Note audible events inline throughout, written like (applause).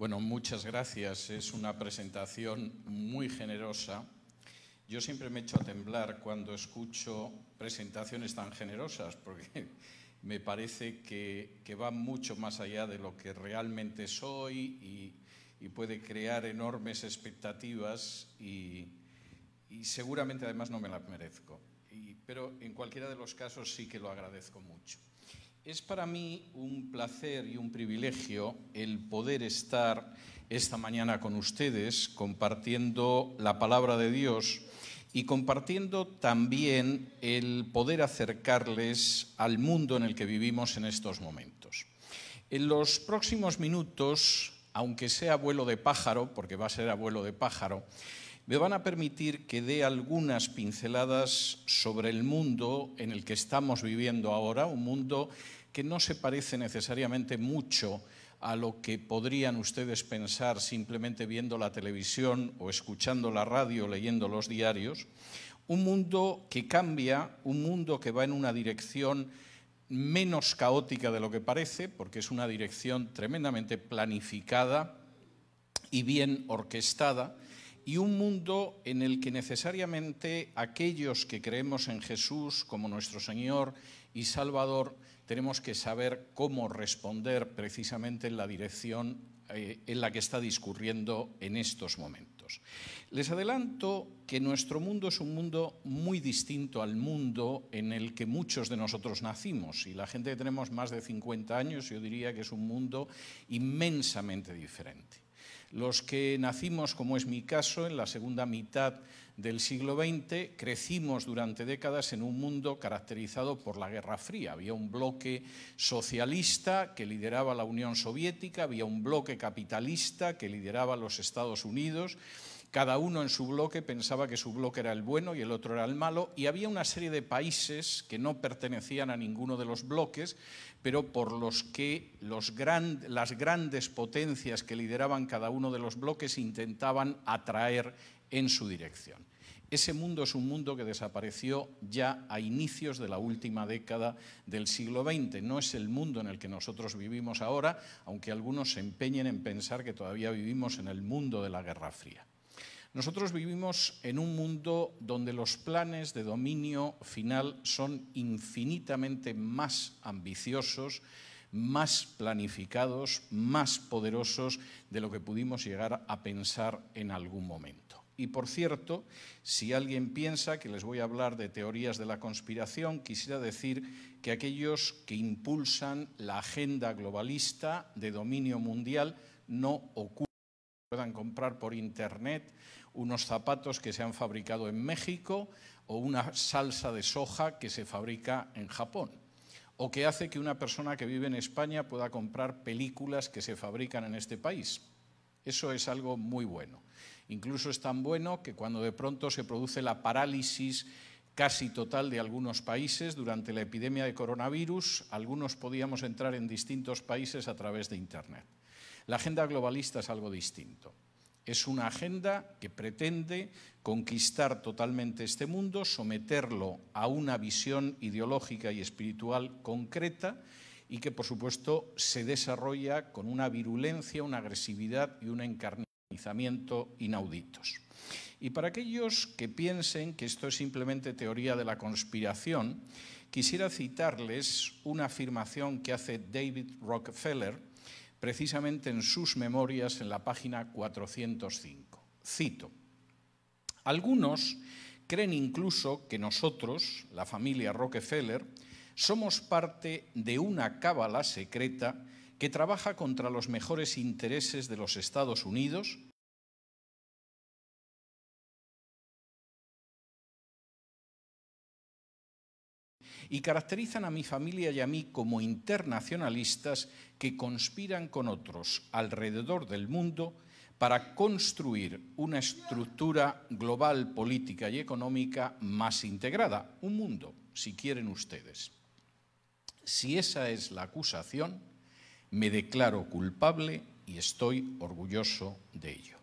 Bueno, muchas gracias. Es una presentación muy generosa. Yo siempre me echo a temblar cuando escucho presentaciones tan generosas, porque (laughs) me parece que, va mucho más allá de lo que realmente soy y, puede crear enormes expectativas y, seguramente además no me las merezco. pero en cualquiera de los casos sí que lo agradezco mucho. Es para mí un placer y un privilegio el poder estar esta mañana con ustedes compartiendo la palabra de Dios y compartiendo también el poder acercarles al mundo en el que vivimos en estos momentos. En los próximos minutos, aunque sea abuelo de pájaro, porque va a ser abuelo de pájaro, me van a permitir que dé algunas pinceladas sobre el mundo en el que estamos viviendo ahora, un mundo que no se parece necesariamente mucho a lo que podrían ustedes pensar simplemente viendo la televisión o escuchando la radio, leyendo los diarios, un mundo que cambia, un mundo que va en una dirección menos caótica de lo que parece, porque es una dirección tremendamente planificada y bien orquestada, y un mundo en el que necesariamente aquellos que creemos en Jesús como nuestro Señor y Salvador, tenemos que saber cómo responder precisamente en la dirección eh, en la que está discurriendo en estos momentos. Les adelanto que nuestro mundo es un mundo muy distinto al mundo en el que muchos de nosotros nacimos y la gente que tenemos más de 50 años yo diría que es un mundo inmensamente diferente. Los que nacimos, como es mi caso, en la segunda mitad del siglo XX, crecimos durante décadas en un mundo caracterizado por la Guerra Fría. Había un bloque socialista que lideraba la Unión Soviética, había un bloque capitalista que lideraba los Estados Unidos. Cada uno en su bloque pensaba que su bloque era el bueno y el otro era el malo, y había una serie de países que no pertenecían a ninguno de los bloques, pero por los que las grandes potencias que lideraban cada uno de los bloques intentaban atraer en su dirección. Ese mundo es un mundo que desapareció ya a inicios de la última década del siglo XX. No es el mundo en el que nosotros vivimos ahora, aunque algunos se empeñen en pensar que todavía vivimos en el mundo de la Guerra Fría. Nosotros vivimos en un mundo donde los planes de dominio final son infinitamente más ambiciosos, más planificados, más poderosos de lo que pudimos llegar a pensar en algún momento. Y por cierto, si alguien piensa que les voy a hablar de teorías de la conspiración, quisiera decir que aquellos que impulsan la agenda globalista de dominio mundial no ocupan puedan comprar por internet, unos zapatos que se han fabricado en México o una salsa de soja que se fabrica en Japón o que hace que una persona que vive en España pueda comprar películas que se fabrican en este país. Eso es algo muy bueno. Incluso es tan bueno que cuando de pronto se produce la parálisis casi total de algunos países durante la epidemia de coronavirus, algunos podíamos entrar en distintos países a través de Internet. La agenda globalista es algo distinto. Es una agenda que pretende conquistar totalmente este mundo, someterlo a una visión ideológica y espiritual concreta y que, por supuesto, se desarrolla con una virulencia, una agresividad y un encarnizamiento inauditos. Y para aquellos que piensen que esto es simplemente teoría de la conspiración, quisiera citarles una afirmación que hace David Rockefeller, precisamente en sus memorias en la página 405. Cito, algunos creen incluso que nosotros, la familia Rockefeller, somos parte de una cábala secreta que trabaja contra los mejores intereses de los Estados Unidos, y caracterizan a mi familia y a mí como internacionalistas que conspiran con otros alrededor del mundo para construir una estructura global, política y económica más integrada, un mundo, si quieren ustedes. Si esa es la acusación, me declaro culpable y estoy orgulloso de ello.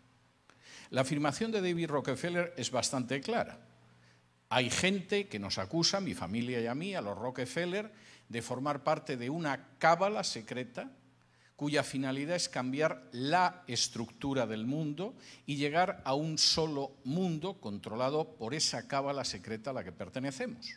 La afirmación de David Rockefeller es bastante clara. Hay gente que nos acusa, mi familia y a mí, a los Rockefeller, de formar parte de una cábala secreta cuya finalidad es cambiar la estructura del mundo y llegar a un solo mundo controlado por esa cábala secreta a la que pertenecemos.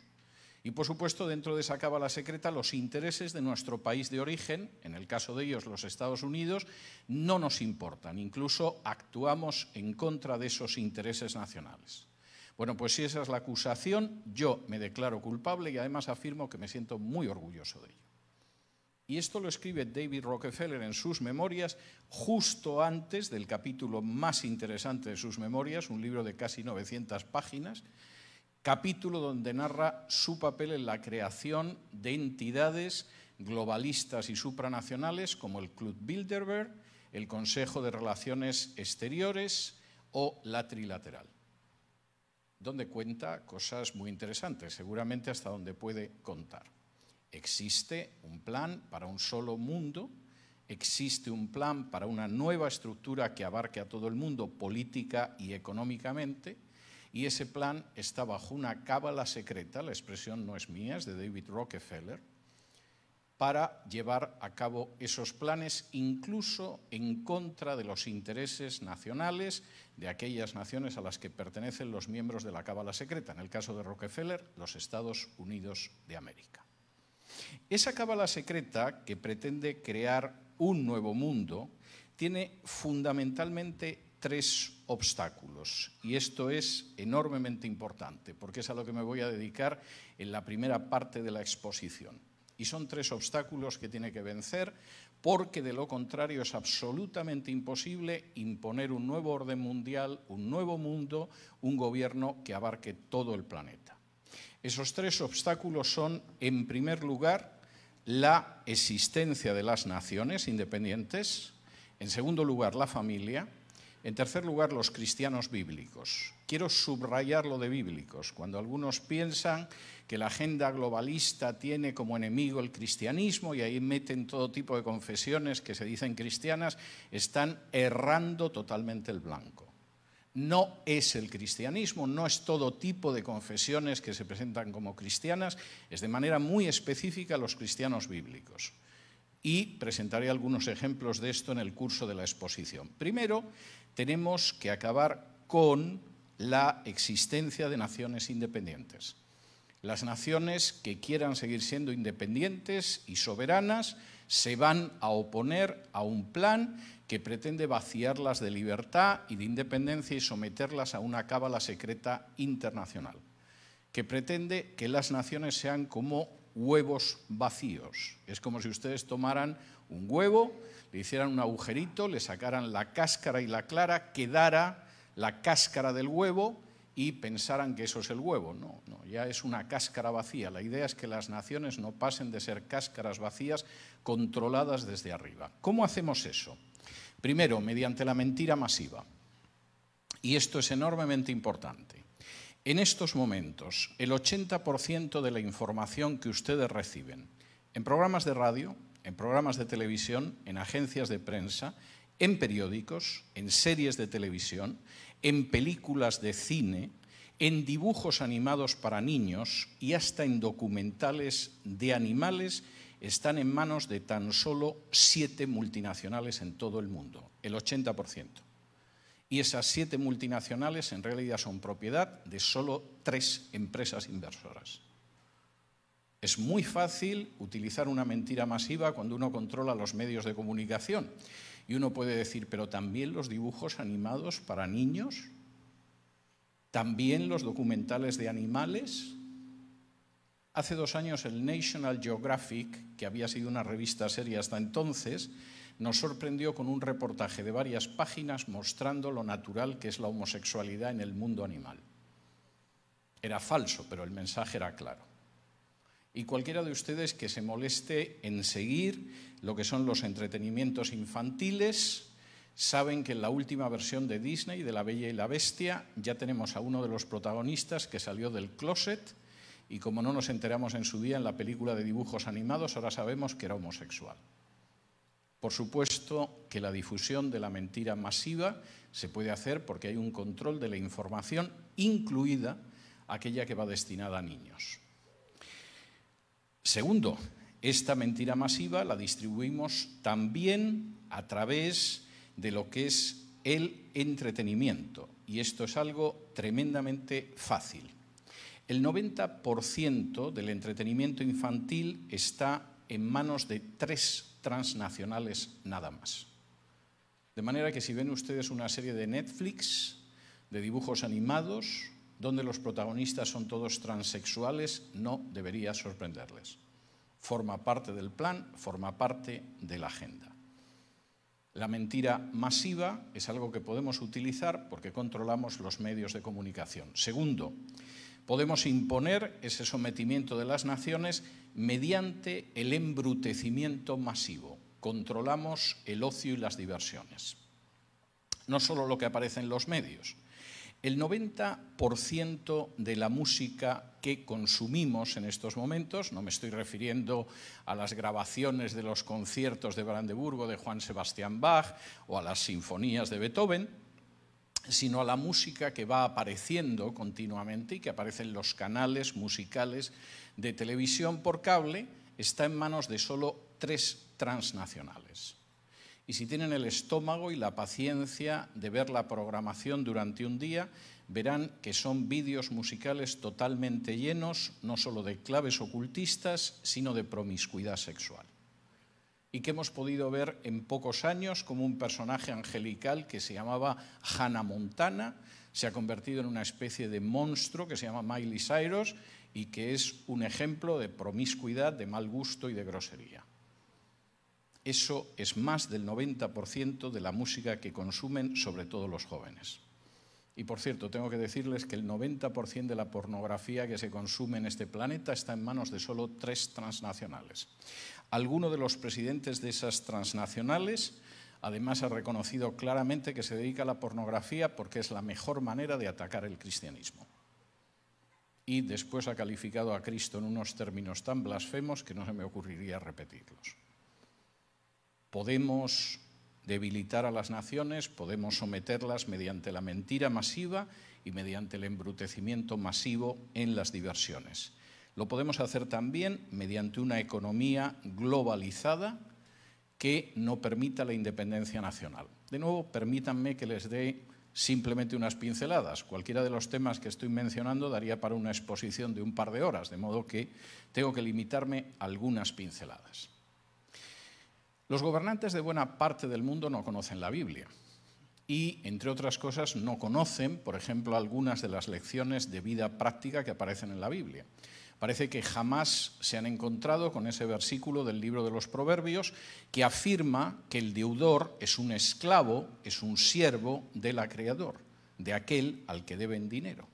Y por supuesto, dentro de esa cábala secreta, los intereses de nuestro país de origen, en el caso de ellos los Estados Unidos, no nos importan, incluso actuamos en contra de esos intereses nacionales. Bueno, pues si esa es la acusación, yo me declaro culpable y además afirmo que me siento muy orgulloso de ello. Y esto lo escribe David Rockefeller en sus memorias justo antes del capítulo más interesante de sus memorias, un libro de casi 900 páginas, capítulo donde narra su papel en la creación de entidades globalistas y supranacionales como el Club Bilderberg, el Consejo de Relaciones Exteriores o la Trilateral donde cuenta cosas muy interesantes, seguramente hasta donde puede contar. Existe un plan para un solo mundo, existe un plan para una nueva estructura que abarque a todo el mundo política y económicamente, y ese plan está bajo una cábala secreta, la expresión no es mía, es de David Rockefeller, para llevar a cabo esos planes incluso en contra de los intereses nacionales, de aquellas naciones a las que pertenecen los miembros de la Cábala Secreta, en el caso de Rockefeller, los Estados Unidos de América. Esa Cábala Secreta que pretende crear un nuevo mundo tiene fundamentalmente tres obstáculos y esto es enormemente importante porque es a lo que me voy a dedicar en la primera parte de la exposición. Y son tres obstáculos que tiene que vencer porque de lo contrario es absolutamente imposible imponer un nuevo orden mundial, un nuevo mundo, un gobierno que abarque todo el planeta. Esos tres obstáculos son, en primer lugar, la existencia de las naciones independientes, en segundo lugar, la familia, en tercer lugar, los cristianos bíblicos quiero subrayar lo de bíblicos. Cuando algunos piensan que la agenda globalista tiene como enemigo el cristianismo y ahí meten todo tipo de confesiones que se dicen cristianas, están errando totalmente el blanco. No es el cristianismo, no es todo tipo de confesiones que se presentan como cristianas, es de manera muy específica los cristianos bíblicos. Y presentaré algunos ejemplos de esto en el curso de la exposición. Primero, tenemos que acabar con la existencia de naciones independientes. Las naciones que quieran seguir siendo independientes y soberanas se van a oponer a un plan que pretende vaciarlas de libertad y de independencia y someterlas a una cábala secreta internacional, que pretende que las naciones sean como huevos vacíos. Es como si ustedes tomaran un huevo, le hicieran un agujerito, le sacaran la cáscara y la clara, quedara la cáscara del huevo y pensaran que eso es el huevo. No, no, ya es una cáscara vacía. La idea es que las naciones no pasen de ser cáscaras vacías controladas desde arriba. ¿Cómo hacemos eso? Primero, mediante la mentira masiva. Y esto es enormemente importante. En estos momentos, el 80% de la información que ustedes reciben en programas de radio, en programas de televisión, en agencias de prensa, en periódicos, en series de televisión, en películas de cine, en dibujos animados para niños y hasta en documentales de animales están en manos de tan solo siete multinacionales en todo el mundo, el 80%. Y esas siete multinacionales en realidad son propiedad de solo tres empresas inversoras. Es muy fácil utilizar una mentira masiva cuando uno controla los medios de comunicación y uno puede decir, pero también los dibujos animados para niños, también los documentales de animales. Hace dos años el National Geographic, que había sido una revista seria hasta entonces, nos sorprendió con un reportaje de varias páginas mostrando lo natural que es la homosexualidad en el mundo animal. Era falso, pero el mensaje era claro. Y cualquiera de ustedes que se moleste en seguir lo que son los entretenimientos infantiles, saben que en la última versión de Disney, de La Bella y la Bestia, ya tenemos a uno de los protagonistas que salió del closet y como no nos enteramos en su día en la película de dibujos animados, ahora sabemos que era homosexual. Por supuesto que la difusión de la mentira masiva se puede hacer porque hay un control de la información, incluida aquella que va destinada a niños. Segundo, esta mentira masiva la distribuimos también a través de lo que es el entretenimiento. Y esto es algo tremendamente fácil. El 90% del entretenimiento infantil está en manos de tres transnacionales nada más. De manera que si ven ustedes una serie de Netflix, de dibujos animados, donde los protagonistas son todos transexuales, no debería sorprenderles. Forma parte del plan, forma parte de la agenda. La mentira masiva es algo que podemos utilizar porque controlamos los medios de comunicación. Segundo, podemos imponer ese sometimiento de las naciones mediante el embrutecimiento masivo. Controlamos el ocio y las diversiones. No solo lo que aparece en los medios, el 90% de la música que consumimos en estos momentos, no me estoy refiriendo a las grabaciones de los conciertos de Brandeburgo de Juan Sebastián Bach o a las sinfonías de Beethoven, sino a la música que va apareciendo continuamente y que aparece en los canales musicales de televisión por cable, está en manos de solo tres transnacionales y si tienen el estómago y la paciencia de ver la programación durante un día, verán que son vídeos musicales totalmente llenos, no solo de claves ocultistas, sino de promiscuidad sexual. Y que hemos podido ver en pocos años como un personaje angelical que se llamaba Hannah Montana se ha convertido en una especie de monstruo que se llama Miley Cyrus y que es un ejemplo de promiscuidad, de mal gusto y de grosería. Eso es más del 90% de la música que consumen, sobre todo los jóvenes. Y por cierto, tengo que decirles que el 90% de la pornografía que se consume en este planeta está en manos de solo tres transnacionales. Alguno de los presidentes de esas transnacionales además ha reconocido claramente que se dedica a la pornografía porque es la mejor manera de atacar el cristianismo. Y después ha calificado a Cristo en unos términos tan blasfemos que no se me ocurriría repetirlos. Podemos debilitar a las naciones, podemos someterlas mediante la mentira masiva y mediante el embrutecimiento masivo en las diversiones. Lo podemos hacer también mediante una economía globalizada que no permita la independencia nacional. De nuevo, permítanme que les dé simplemente unas pinceladas. Cualquiera de los temas que estoy mencionando daría para una exposición de un par de horas, de modo que tengo que limitarme a algunas pinceladas. Los gobernantes de buena parte del mundo no conocen la Biblia y, entre otras cosas, no conocen, por ejemplo, algunas de las lecciones de vida práctica que aparecen en la Biblia. Parece que jamás se han encontrado con ese versículo del libro de los Proverbios que afirma que el deudor es un esclavo, es un siervo del acreedor, de aquel al que deben dinero.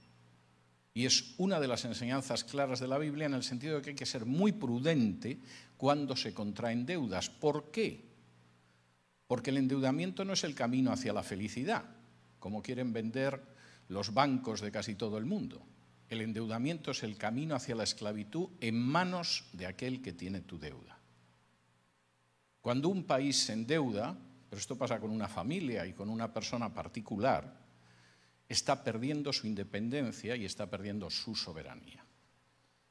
Y es una de las enseñanzas claras de la Biblia en el sentido de que hay que ser muy prudente cuando se contraen deudas. ¿Por qué? Porque el endeudamiento no es el camino hacia la felicidad, como quieren vender los bancos de casi todo el mundo. El endeudamiento es el camino hacia la esclavitud en manos de aquel que tiene tu deuda. Cuando un país se endeuda, pero esto pasa con una familia y con una persona particular, está perdiendo su independencia y está perdiendo su soberanía.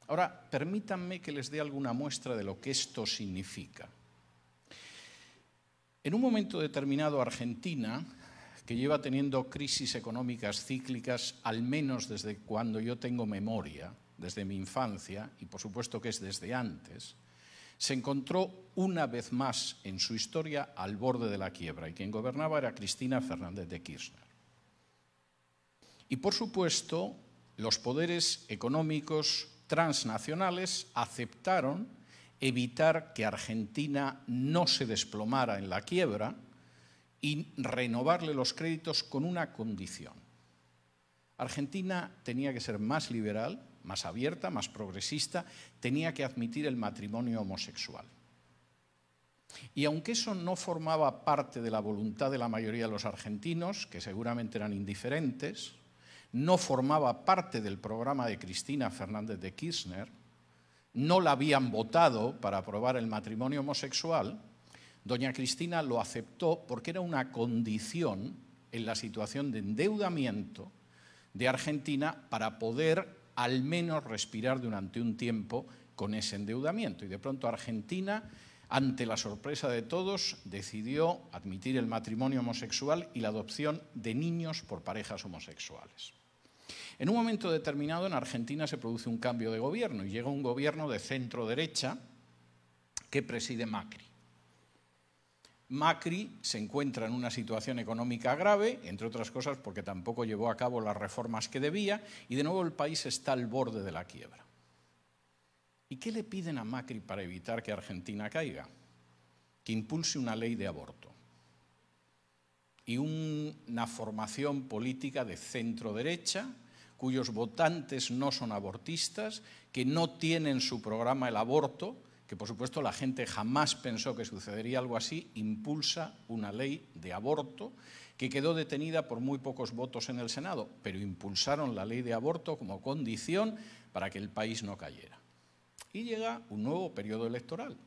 Ahora, permítanme que les dé alguna muestra de lo que esto significa. En un momento determinado, Argentina, que lleva teniendo crisis económicas cíclicas al menos desde cuando yo tengo memoria, desde mi infancia, y por supuesto que es desde antes, se encontró una vez más en su historia al borde de la quiebra y quien gobernaba era Cristina Fernández de Kirchner. Y por supuesto, los poderes económicos transnacionales aceptaron evitar que Argentina no se desplomara en la quiebra y renovarle los créditos con una condición. Argentina tenía que ser más liberal, más abierta, más progresista, tenía que admitir el matrimonio homosexual. Y aunque eso no formaba parte de la voluntad de la mayoría de los argentinos, que seguramente eran indiferentes, no formaba parte del programa de Cristina Fernández de Kirchner, no la habían votado para aprobar el matrimonio homosexual, doña Cristina lo aceptó porque era una condición en la situación de endeudamiento de Argentina para poder al menos respirar durante un tiempo con ese endeudamiento. Y de pronto Argentina, ante la sorpresa de todos, decidió admitir el matrimonio homosexual y la adopción de niños por parejas homosexuales. En un momento determinado en Argentina se produce un cambio de gobierno y llega un gobierno de centro derecha que preside Macri. Macri se encuentra en una situación económica grave, entre otras cosas porque tampoco llevó a cabo las reformas que debía, y de nuevo el país está al borde de la quiebra. ¿Y qué le piden a Macri para evitar que Argentina caiga? Que impulse una ley de aborto y una formación política de centro derecha cuyos votantes no son abortistas, que no tienen su programa el aborto, que por supuesto la gente jamás pensó que sucedería algo así, impulsa una ley de aborto que quedó detenida por muy pocos votos en el Senado, pero impulsaron la ley de aborto como condición para que el país no cayera. Y llega un nuevo periodo electoral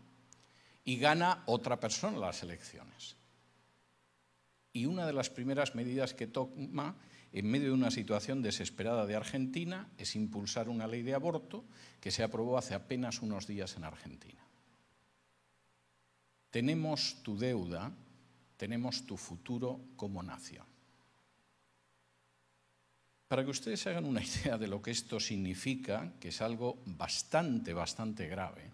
y gana otra persona las elecciones. Y una de las primeras medidas que toma en medio de una situación desesperada de Argentina es impulsar una ley de aborto que se aprobó hace apenas unos días en Argentina. Tenemos tu deuda, tenemos tu futuro como nación. Para que ustedes hagan una (laughs) idea de lo que esto significa, que es algo bastante, bastante grave,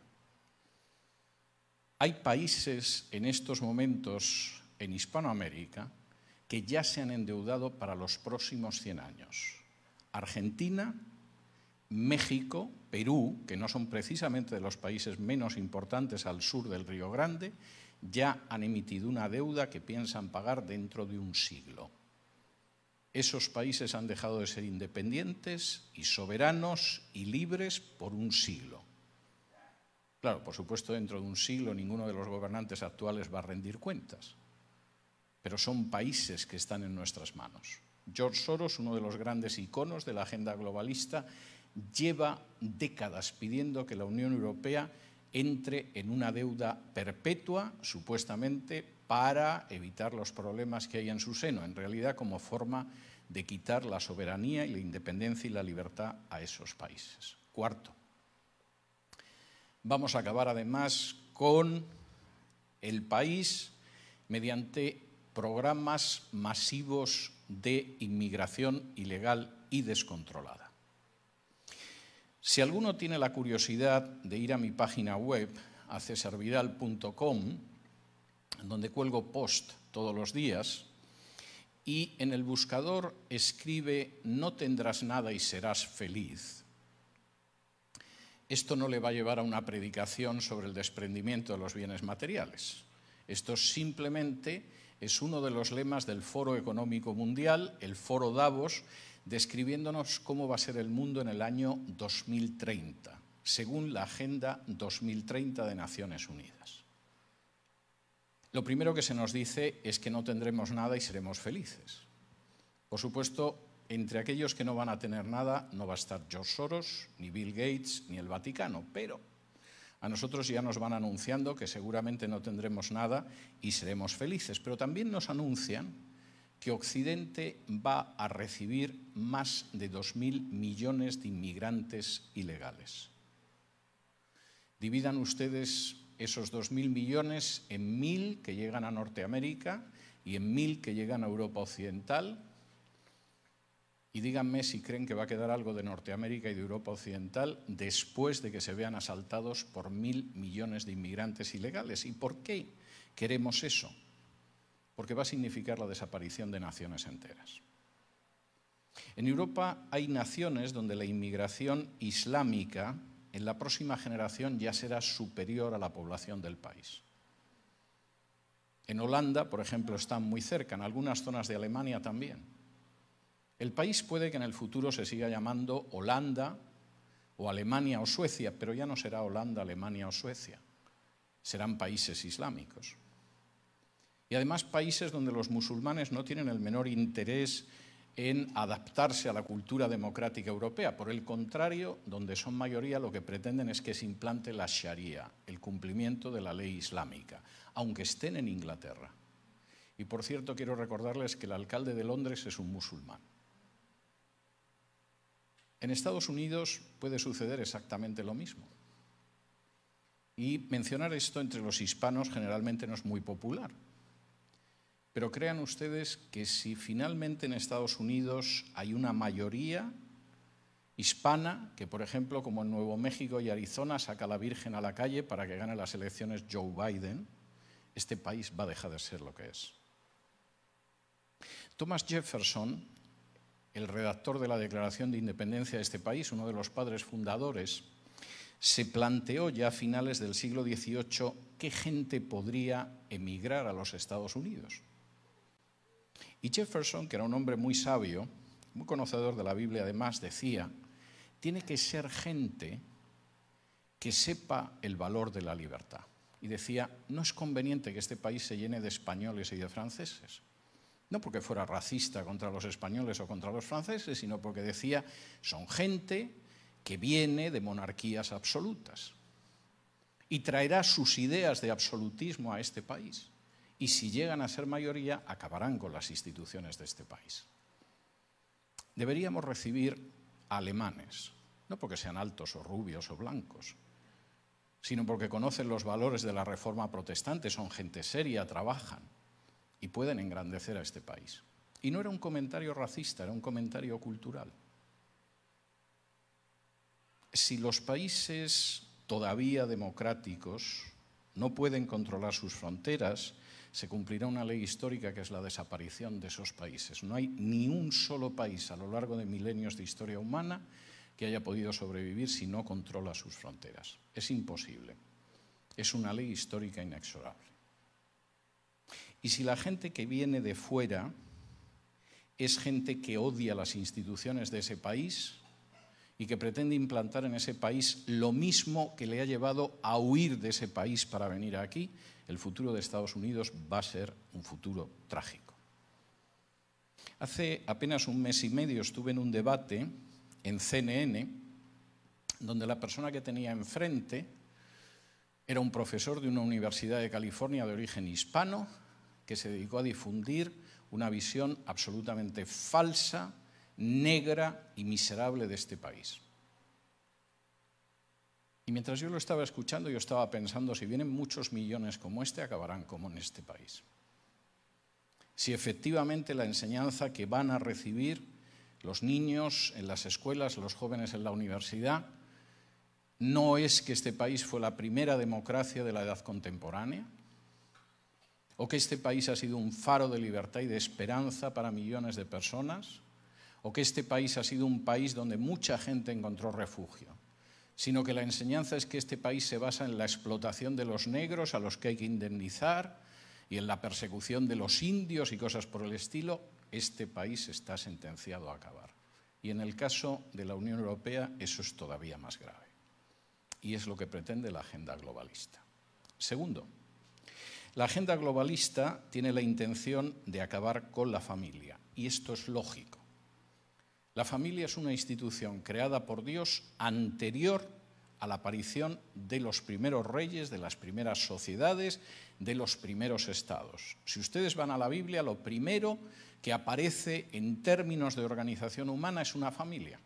hay países en estos momentos en Hispanoamérica que ya se han endeudado para los próximos 100 años. Argentina, México, Perú, que no son precisamente de los países menos importantes al sur del Río Grande, ya han emitido una deuda que piensan pagar dentro de un siglo. Esos países han dejado de ser independientes y soberanos y libres por un siglo. Claro, por supuesto, dentro de un siglo ninguno de los gobernantes actuales va a rendir cuentas pero son países que están en nuestras manos. George Soros, uno de los grandes iconos de la agenda globalista, lleva décadas pidiendo que la Unión Europea entre en una deuda perpetua, supuestamente, para evitar los problemas que hay en su seno, en realidad como forma de quitar la soberanía y la independencia y la libertad a esos países. Cuarto, vamos a acabar además con el país mediante programas masivos de inmigración ilegal y descontrolada. Si alguno tiene la curiosidad de ir a mi página web, a cesarvidal.com, donde cuelgo post todos los días, y en el buscador escribe no tendrás nada y serás feliz. Esto no le va a llevar a una predicación sobre el desprendimiento de los bienes materiales. Esto simplemente es uno de los lemas del Foro Económico Mundial, el Foro Davos, describiéndonos cómo va a ser el mundo en el año 2030, según la Agenda 2030 de Naciones Unidas. Lo primero que se nos dice es que no tendremos nada y seremos felices. Por supuesto, entre aquellos que no van a tener nada no va a estar George Soros, ni Bill Gates, ni el Vaticano, pero a nosotros ya nos van anunciando que seguramente no tendremos nada y seremos felices, pero también nos anuncian que Occidente va a recibir más de 2.000 millones de inmigrantes ilegales. Dividan ustedes esos 2.000 millones en 1.000 que llegan a Norteamérica y en 1.000 que llegan a Europa Occidental y díganme si creen que va a quedar algo de Norteamérica y de Europa Occidental después de que se vean asaltados por mil millones de inmigrantes ilegales. ¿Y por qué queremos eso? Porque va a significar la desaparición de naciones enteras. En Europa hay naciones donde la inmigración islámica en la próxima generación ya será superior a la población del país. En Holanda, por ejemplo, están muy cerca, en algunas zonas de Alemania también. El país puede que en el futuro se siga llamando Holanda o Alemania o Suecia, pero ya no será Holanda, Alemania o Suecia. Serán países islámicos. Y además países donde los musulmanes no tienen el menor interés en adaptarse a la cultura democrática europea. Por el contrario, donde son mayoría lo que pretenden es que se implante la Sharia, el cumplimiento de la ley islámica, aunque estén en Inglaterra. Y por cierto, quiero recordarles que el alcalde de Londres es un musulmán. En Estados Unidos puede suceder exactamente lo mismo. Y mencionar esto entre los hispanos generalmente no es muy popular. Pero crean ustedes que si finalmente en Estados Unidos hay una mayoría hispana que, por ejemplo, como en Nuevo México y Arizona, saca a la Virgen a la calle para que gane las elecciones Joe Biden, este país va a dejar de ser lo que es. Thomas Jefferson el redactor de la Declaración de Independencia de este país, uno de los padres fundadores, se planteó ya a finales del siglo XVIII qué gente podría emigrar a los Estados Unidos. Y Jefferson, que era un hombre muy sabio, muy conocedor de la Biblia además, decía, tiene que ser gente que sepa el valor de la libertad. Y decía, no es conveniente que este país se llene de españoles y de franceses no porque fuera racista contra los españoles o contra los franceses, sino porque decía, son gente que viene de monarquías absolutas y traerá sus ideas de absolutismo a este país. Y si llegan a ser mayoría, acabarán con las instituciones de este país. Deberíamos recibir alemanes, no porque sean altos o rubios o blancos, sino porque conocen los valores de la reforma protestante, son gente seria, trabajan y pueden engrandecer a este país. Y no era un comentario racista, era un comentario cultural. Si los países todavía democráticos no pueden controlar sus fronteras, se cumplirá una ley histórica que es la desaparición de esos países. No hay ni un solo país a lo largo de milenios de historia humana que haya podido sobrevivir si no controla sus fronteras. Es imposible. Es una ley histórica inexorable. Y si la gente que viene de fuera es gente que odia las instituciones de ese país y que pretende implantar en ese país lo mismo que le ha llevado a huir de ese país para venir aquí, el futuro de Estados Unidos va a ser un futuro trágico. Hace apenas un mes y medio estuve en un debate en CNN donde la persona que tenía enfrente era un profesor de una universidad de California de origen hispano que se dedicó a difundir una visión absolutamente falsa, negra y miserable de este país. Y mientras yo lo estaba escuchando, yo estaba pensando, si vienen muchos millones como este, acabarán como en este país. Si efectivamente la enseñanza que van a recibir los niños en las escuelas, los jóvenes en la universidad, no es que este país fue la primera democracia de la edad contemporánea, o que este país ha sido un faro de libertad y de esperanza para millones de personas, o que este país ha sido un país donde mucha gente encontró refugio, sino que la enseñanza es que este país se basa en la explotación de los negros a los que hay que indemnizar y en la persecución de los indios y cosas por el estilo, este país está sentenciado a acabar. Y en el caso de la Unión Europea eso es todavía más grave. Y es lo que pretende la agenda globalista. Segundo, la agenda globalista tiene la intención de acabar con la familia, y esto es lógico. La familia es una institución creada por Dios anterior a la aparición de los primeros reyes, de las primeras sociedades, de los primeros estados. Si ustedes van a la Biblia, lo primero que aparece en términos de organización humana es una familia.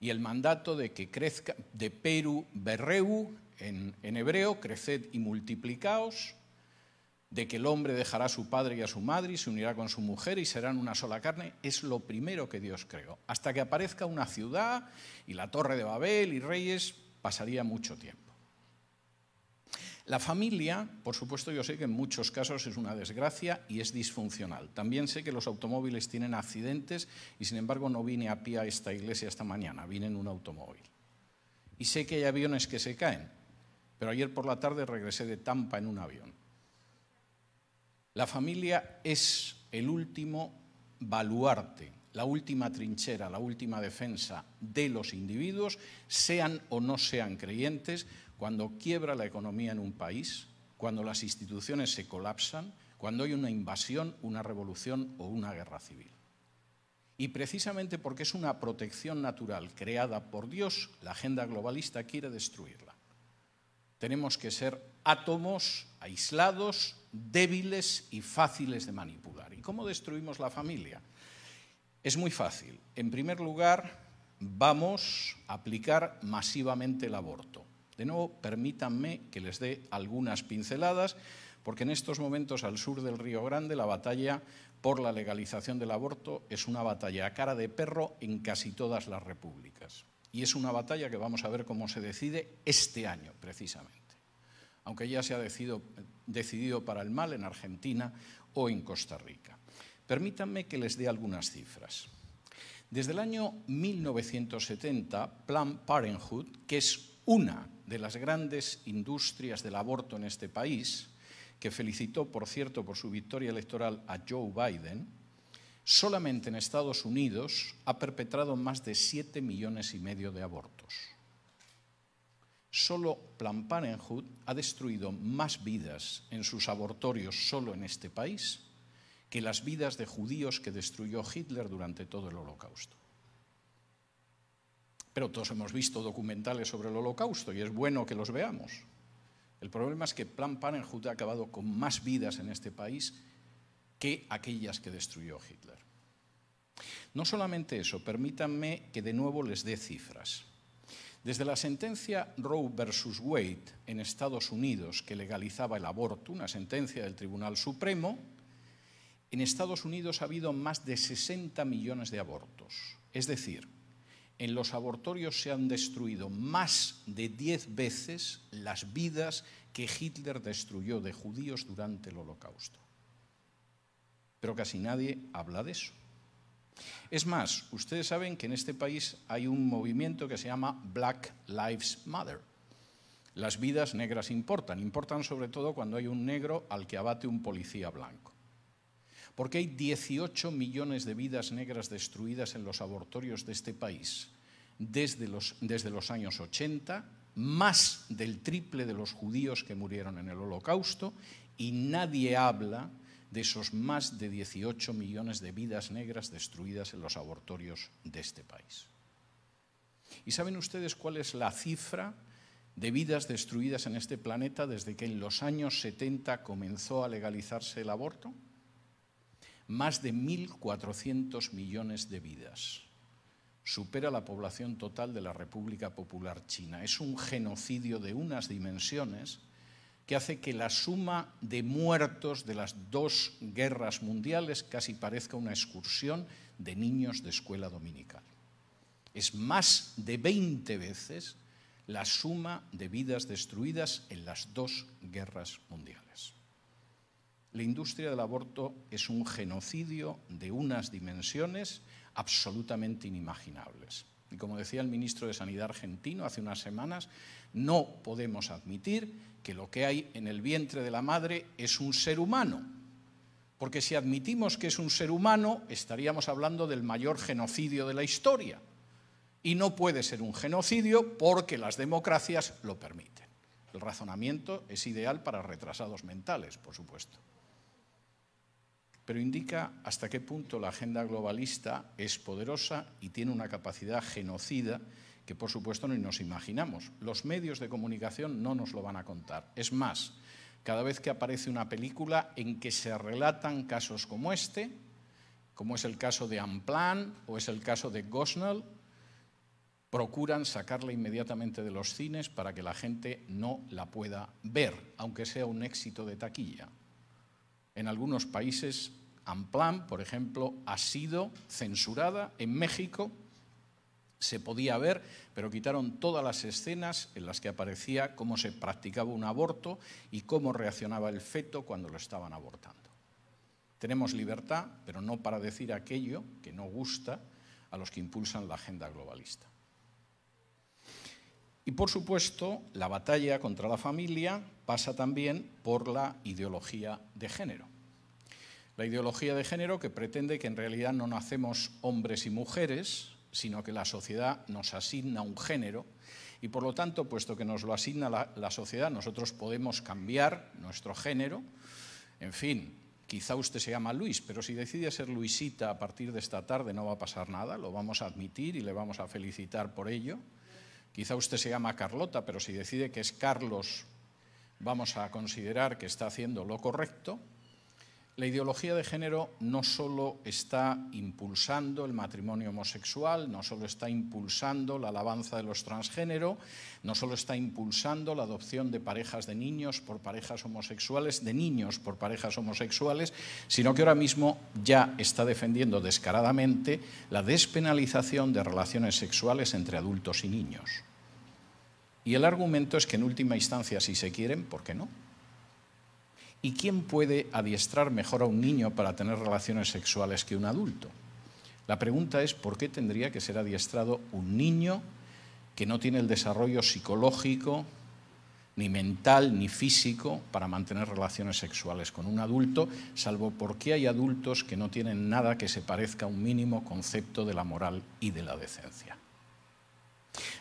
Y el mandato de que crezca, de Peru Berreu, en, hebreo, creced y multiplicaos, de que el hombre dejará a su padre y a su madre y se unirá con su mujer y serán una sola carne, es lo primero que Dios creó. Hasta que aparezca una ciudad y la torre de Babel y reyes, pasaría mucho tiempo. La familia, por supuesto, yo sé que en muchos casos es una desgracia y es disfuncional. También sé que los automóviles tienen accidentes y, sin embargo, no vine a pie a esta iglesia esta mañana, vine en un automóvil. Y sé que hay aviones que se caen, pero ayer por la tarde regresé de Tampa en un avión. La familia es el último baluarte, la última trinchera, la última defensa de los individuos, sean o no sean creyentes, cuando quiebra la economía en un país, cuando las instituciones se colapsan, cuando hay una invasión, una revolución o una guerra civil. Y precisamente porque es una protección natural creada por Dios, la agenda globalista quiere destruirla. Tenemos que ser átomos aislados, débiles y fáciles de manipular. ¿Y cómo destruimos la familia? Es muy fácil. En primer lugar, vamos a aplicar masivamente el aborto. De nuevo, permítanme que les dé algunas pinceladas, porque en estos momentos al sur del Río Grande la batalla por la legalización del aborto es una batalla a cara de perro en casi todas las repúblicas. Y es una batalla que vamos a ver cómo se decide este año, precisamente aunque ya se ha decidido, decidido para el mal en Argentina o en Costa Rica. Permítanme que les dé algunas cifras. Desde el año 1970, Plan Parenthood, que es una de las grandes industrias del aborto en este país, que felicitó, por cierto, por su victoria electoral a Joe Biden, solamente en Estados Unidos ha perpetrado más de 7 millones y medio de abortos solo Plan Parenthood ha destruido más vidas en sus abortorios solo en este país que las vidas de judíos que destruyó Hitler durante todo el holocausto. Pero todos hemos visto documentales sobre el holocausto y es bueno que los veamos. El problema es que Plan Parenthood ha acabado con más vidas en este país que aquellas que destruyó Hitler. No solamente eso, permítanme que de nuevo les dé cifras. Desde la sentencia Roe versus Wade en Estados Unidos, que legalizaba el aborto, una sentencia del Tribunal Supremo, en Estados Unidos ha habido más de 60 millones de abortos. Es decir, en los abortorios se han destruido más de 10 veces las vidas que Hitler destruyó de judíos durante el Holocausto. Pero casi nadie habla de eso. Es más, ustedes saben que en este país hay un movimiento que se llama Black Lives Matter. Las vidas negras importan, importan sobre todo cuando hay un negro al que abate un policía blanco. Porque hay 18 millones de vidas negras destruidas en los abortorios de este país desde los, desde los años 80, más del triple de los judíos que murieron en el holocausto, y nadie habla de esos más de 18 millones de vidas negras destruidas en los abortorios de este país. ¿Y saben ustedes cuál es la cifra de vidas destruidas en este planeta desde que en los años 70 comenzó a legalizarse el aborto? Más de 1.400 millones de vidas. Supera la población total de la República Popular China. Es un genocidio de unas dimensiones que hace que la suma de muertos de las dos guerras mundiales casi parezca una excursión de niños de escuela dominical. Es más de 20 veces la suma de vidas destruidas en las dos guerras mundiales. La industria del aborto es un genocidio de unas dimensiones absolutamente inimaginables. Y como decía el ministro de Sanidad argentino hace unas semanas, no podemos admitir que lo que hay en el vientre de la madre es un ser humano, porque si admitimos que es un ser humano, estaríamos hablando del mayor genocidio de la historia. Y no puede ser un genocidio porque las democracias lo permiten. El razonamiento es ideal para retrasados mentales, por supuesto. Pero indica hasta qué punto la agenda globalista es poderosa y tiene una capacidad genocida que por supuesto ni nos imaginamos. Los medios de comunicación no nos lo van a contar. Es más, cada vez que aparece una película en que se relatan casos como este, como es el caso de Amplan o es el caso de Gosnell, procuran sacarla inmediatamente de los cines para que la gente no la pueda ver, aunque sea un éxito de taquilla. En algunos países, Amplan, por ejemplo, ha sido censurada. En México, se podía ver, pero quitaron todas las escenas en las que aparecía cómo se practicaba un aborto y cómo reaccionaba el feto cuando lo estaban abortando. Tenemos libertad, pero no para decir aquello que no gusta a los que impulsan la agenda globalista. Y por supuesto, la batalla contra la familia pasa también por la ideología de género. La ideología de género que pretende que en realidad no nacemos hombres y mujeres, sino que la sociedad nos asigna un género y por lo tanto, puesto que nos lo asigna la, sociedad, nosotros podemos cambiar nuestro género. En fin, quizá usted se llama Luis, pero si decide ser Luisita a partir de esta tarde no va a pasar nada, lo vamos a admitir y le vamos a felicitar por ello. Quizá usted se llama Carlota, pero si decide que es Carlos, vamos a considerar que está haciendo lo correcto. La ideología de género no solo está impulsando el matrimonio homosexual, no solo está impulsando la alabanza de los transgénero, no solo está impulsando la adopción de parejas de niños por parejas homosexuales, de niños por parejas homosexuales, sino que ahora mismo ya está defendiendo descaradamente la despenalización de relaciones sexuales entre adultos y niños. Y el argumento es que en última instancia, si se quieren, ¿por qué no? ¿Y quién puede adiestrar mejor a un niño para tener relaciones sexuales que un adulto? La pregunta es, ¿por qué tendría que ser adiestrado un niño que no tiene el desarrollo psicológico, ni mental, ni físico, para mantener relaciones sexuales con un adulto, salvo porque hay adultos que no tienen nada que se parezca a un mínimo concepto de la moral y de la decencia?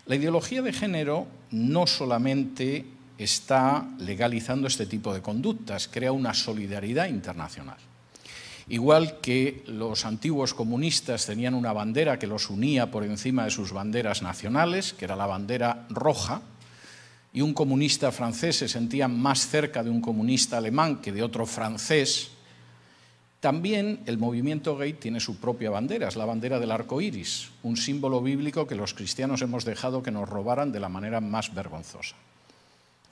La ideología de género no solamente está legalizando este tipo de conductas, crea una solidaridad internacional. Igual que los antiguos comunistas tenían una bandera que los unía por encima de sus banderas nacionales, que era la bandera roja, y un comunista francés se sentía más cerca de un comunista alemán que de otro francés, también el movimiento gay tiene su propia bandera, es la bandera del arco iris, un símbolo bíblico que los cristianos hemos dejado que nos robaran de la manera más vergonzosa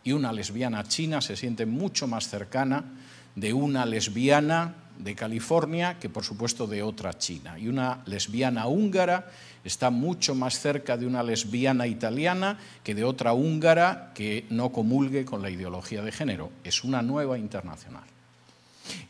y una lesbiana china se siente mucho más cercana de una lesbiana de California que por supuesto de otra china. Y una lesbiana húngara está mucho más cerca de una lesbiana italiana que de otra húngara que no comulgue con la ideología de género. Es una nueva internacional.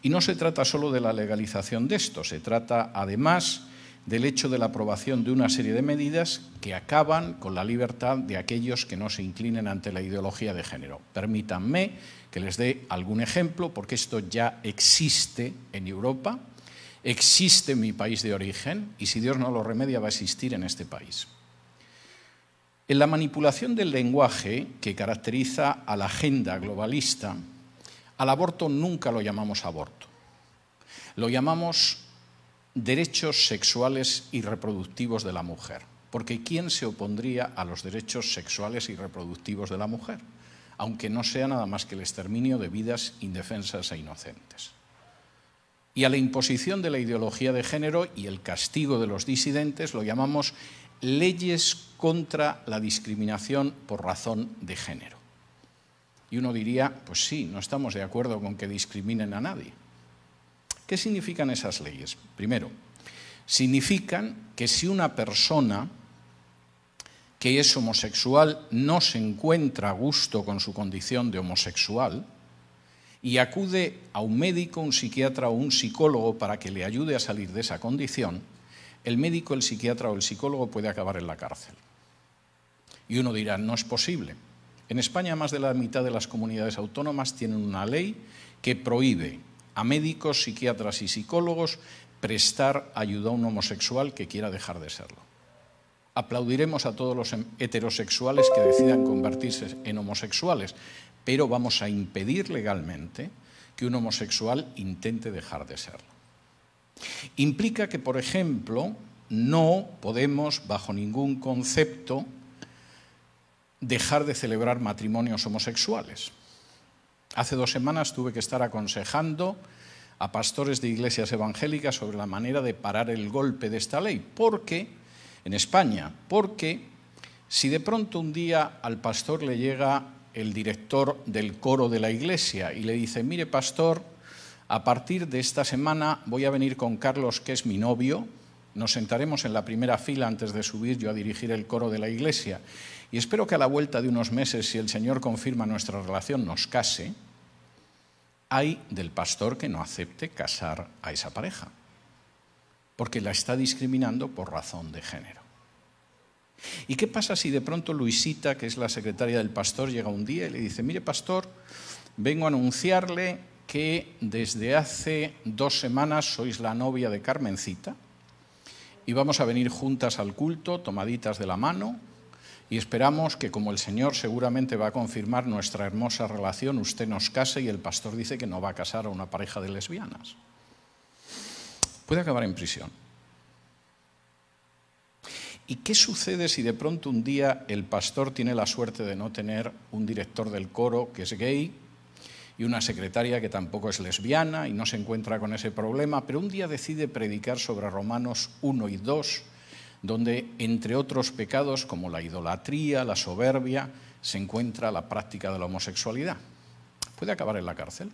Y no se trata solo de la legalización de esto, se trata además del hecho de la aprobación de una serie de medidas que acaban con la libertad de aquellos que no se inclinen ante la ideología de género. Permítanme que les dé algún ejemplo, porque esto ya existe en Europa, existe en mi país de origen y si Dios no lo remedia va a existir en este país. En la manipulación del lenguaje que caracteriza a la agenda globalista, al aborto nunca lo llamamos aborto. Lo llamamos derechos sexuales y reproductivos de la mujer. Porque ¿quién se opondría a los derechos sexuales y reproductivos de la mujer? Aunque no sea nada más que el exterminio de vidas indefensas e inocentes. Y a la imposición de la ideología de género y el castigo de los disidentes lo llamamos leyes contra la discriminación por razón de género. Y uno diría, pues sí, no estamos de acuerdo con que discriminen a nadie ¿Qué significan esas leyes? Primero, significan que si una persona que es homosexual no se encuentra a gusto con su condición de homosexual y acude a un médico, un psiquiatra o un psicólogo para que le ayude a salir de esa condición, el médico, el psiquiatra o el psicólogo puede acabar en la cárcel. Y uno dirá, no es posible. En España más de la mitad de las comunidades autónomas tienen una ley que prohíbe a médicos, psiquiatras y psicólogos prestar ayuda a un homosexual que quiera dejar de serlo. Aplaudiremos a todos los heterosexuales que decidan convertirse en homosexuales, pero vamos a impedir legalmente que un homosexual intente dejar de serlo. Implica que, por ejemplo, no podemos, bajo ningún concepto, dejar de celebrar matrimonios homosexuales. Hace dos semanas tuve que estar aconsejando a pastores de iglesias evangélicas sobre la manera de parar el golpe de esta ley, porque en España, porque si de pronto un día al pastor le llega el director del coro de la iglesia y le dice, mire pastor, a partir de esta semana voy a venir con Carlos, que es mi novio, nos sentaremos en la primera fila antes de subir yo a dirigir el coro de la iglesia y espero que a la vuelta de unos meses, si el Señor confirma nuestra relación, nos case, hay del pastor que no acepte casar a esa pareja, porque la está discriminando por razón de género. ¿Y qué pasa si de pronto Luisita, que es la secretaria del pastor, llega un día y le dice, mire pastor, vengo a anunciarle que desde hace dos semanas sois la novia de Carmencita y vamos a venir juntas al culto, tomaditas de la mano, y esperamos que como el Señor seguramente va a confirmar nuestra hermosa relación, usted nos case y el pastor dice que no va a casar a una pareja de lesbianas. Puede acabar en prisión. ¿Y qué sucede si de pronto un día el pastor tiene la suerte de no tener un director del coro que es gay y una secretaria que tampoco es lesbiana y no se encuentra con ese problema, pero un día decide predicar sobre Romanos 1 y 2? donde, entre otros pecados como la idolatría, la soberbia, se encuentra la práctica de la homosexualidad. Puede acabar en la cárcel.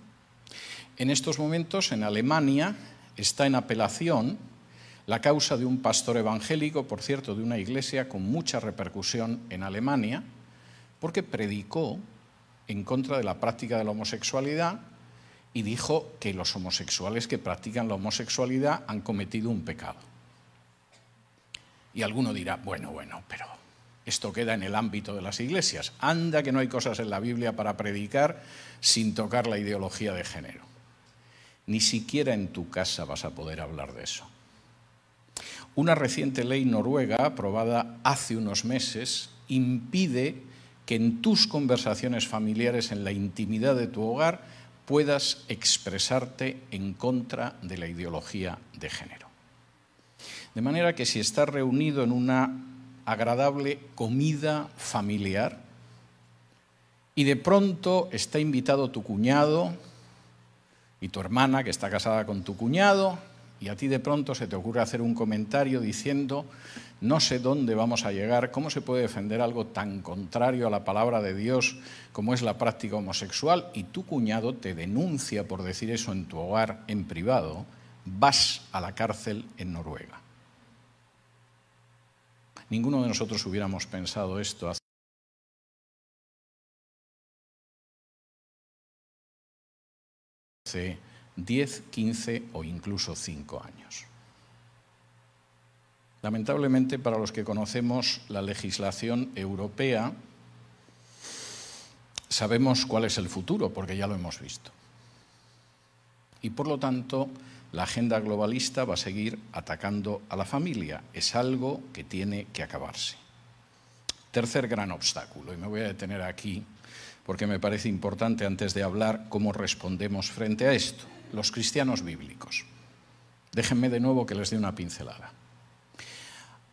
En estos momentos, en Alemania, está en apelación la causa de un pastor evangélico, por cierto, de una iglesia con mucha repercusión en Alemania, porque predicó en contra de la práctica de la homosexualidad y dijo que los homosexuales que practican la homosexualidad han cometido un pecado. Y alguno dirá, bueno, bueno, pero esto queda en el ámbito de las iglesias. Anda que no hay cosas en la Biblia para predicar sin tocar la ideología de género. Ni siquiera en tu casa vas a poder hablar de eso. Una reciente ley noruega, aprobada hace unos meses, impide que en tus conversaciones familiares, en la intimidad de tu hogar, puedas expresarte en contra de la ideología de género. De manera que si estás reunido en una agradable comida familiar y de pronto está invitado tu cuñado y tu hermana que está casada con tu cuñado y a ti de pronto se te ocurre hacer un comentario diciendo no sé dónde vamos a llegar, cómo se puede defender algo tan contrario a la palabra de Dios como es la práctica homosexual y tu cuñado te denuncia por decir eso en tu hogar en privado, vas a la cárcel en Noruega. Ninguno de nosotros hubiéramos pensado esto hace hace 10, 15 o incluso 5 años. Lamentablemente, para los que conocemos la legislación europea, sabemos cuál es el futuro, porque ya lo hemos visto. Y por lo tanto, la agenda globalista va a seguir atacando a la familia. Es algo que tiene que acabarse. Tercer gran obstáculo, y me voy a detener aquí porque me parece importante antes de hablar cómo respondemos frente a esto, los cristianos bíblicos. Déjenme de nuevo que les dé una pincelada.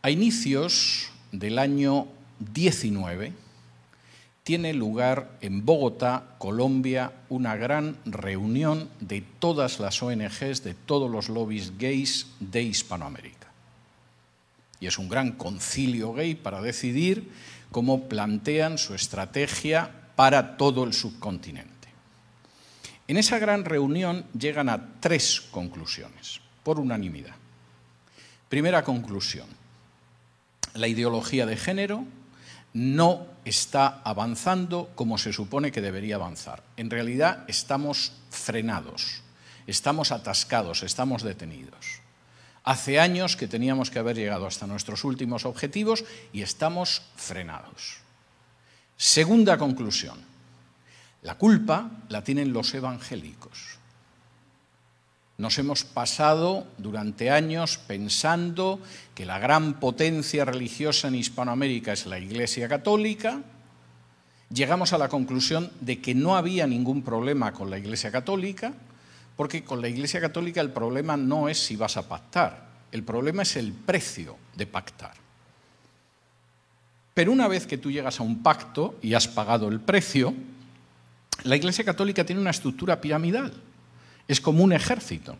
A inicios del año 19, tiene lugar en Bogotá, Colombia, una gran reunión de todas las ONGs, de todos los lobbies gays de Hispanoamérica. Y es un gran concilio gay para decidir cómo plantean su estrategia para todo el subcontinente. En esa gran reunión llegan a tres conclusiones, por unanimidad. Primera conclusión, la ideología de género no está avanzando como se supone que debería avanzar. En realidad estamos frenados, estamos atascados, estamos detenidos. Hace años que teníamos que haber llegado hasta nuestros últimos objetivos y estamos frenados. Segunda conclusión, la culpa la tienen los evangélicos. Nos hemos pasado durante años pensando que la gran potencia religiosa en Hispanoamérica es la Iglesia Católica. Llegamos a la conclusión de que no había ningún problema con la Iglesia Católica, porque con la Iglesia Católica el problema no es si vas a pactar, el problema es el precio de pactar. Pero una vez que tú llegas a un pacto y has pagado el precio, la Iglesia Católica tiene una estructura piramidal es como un ejército.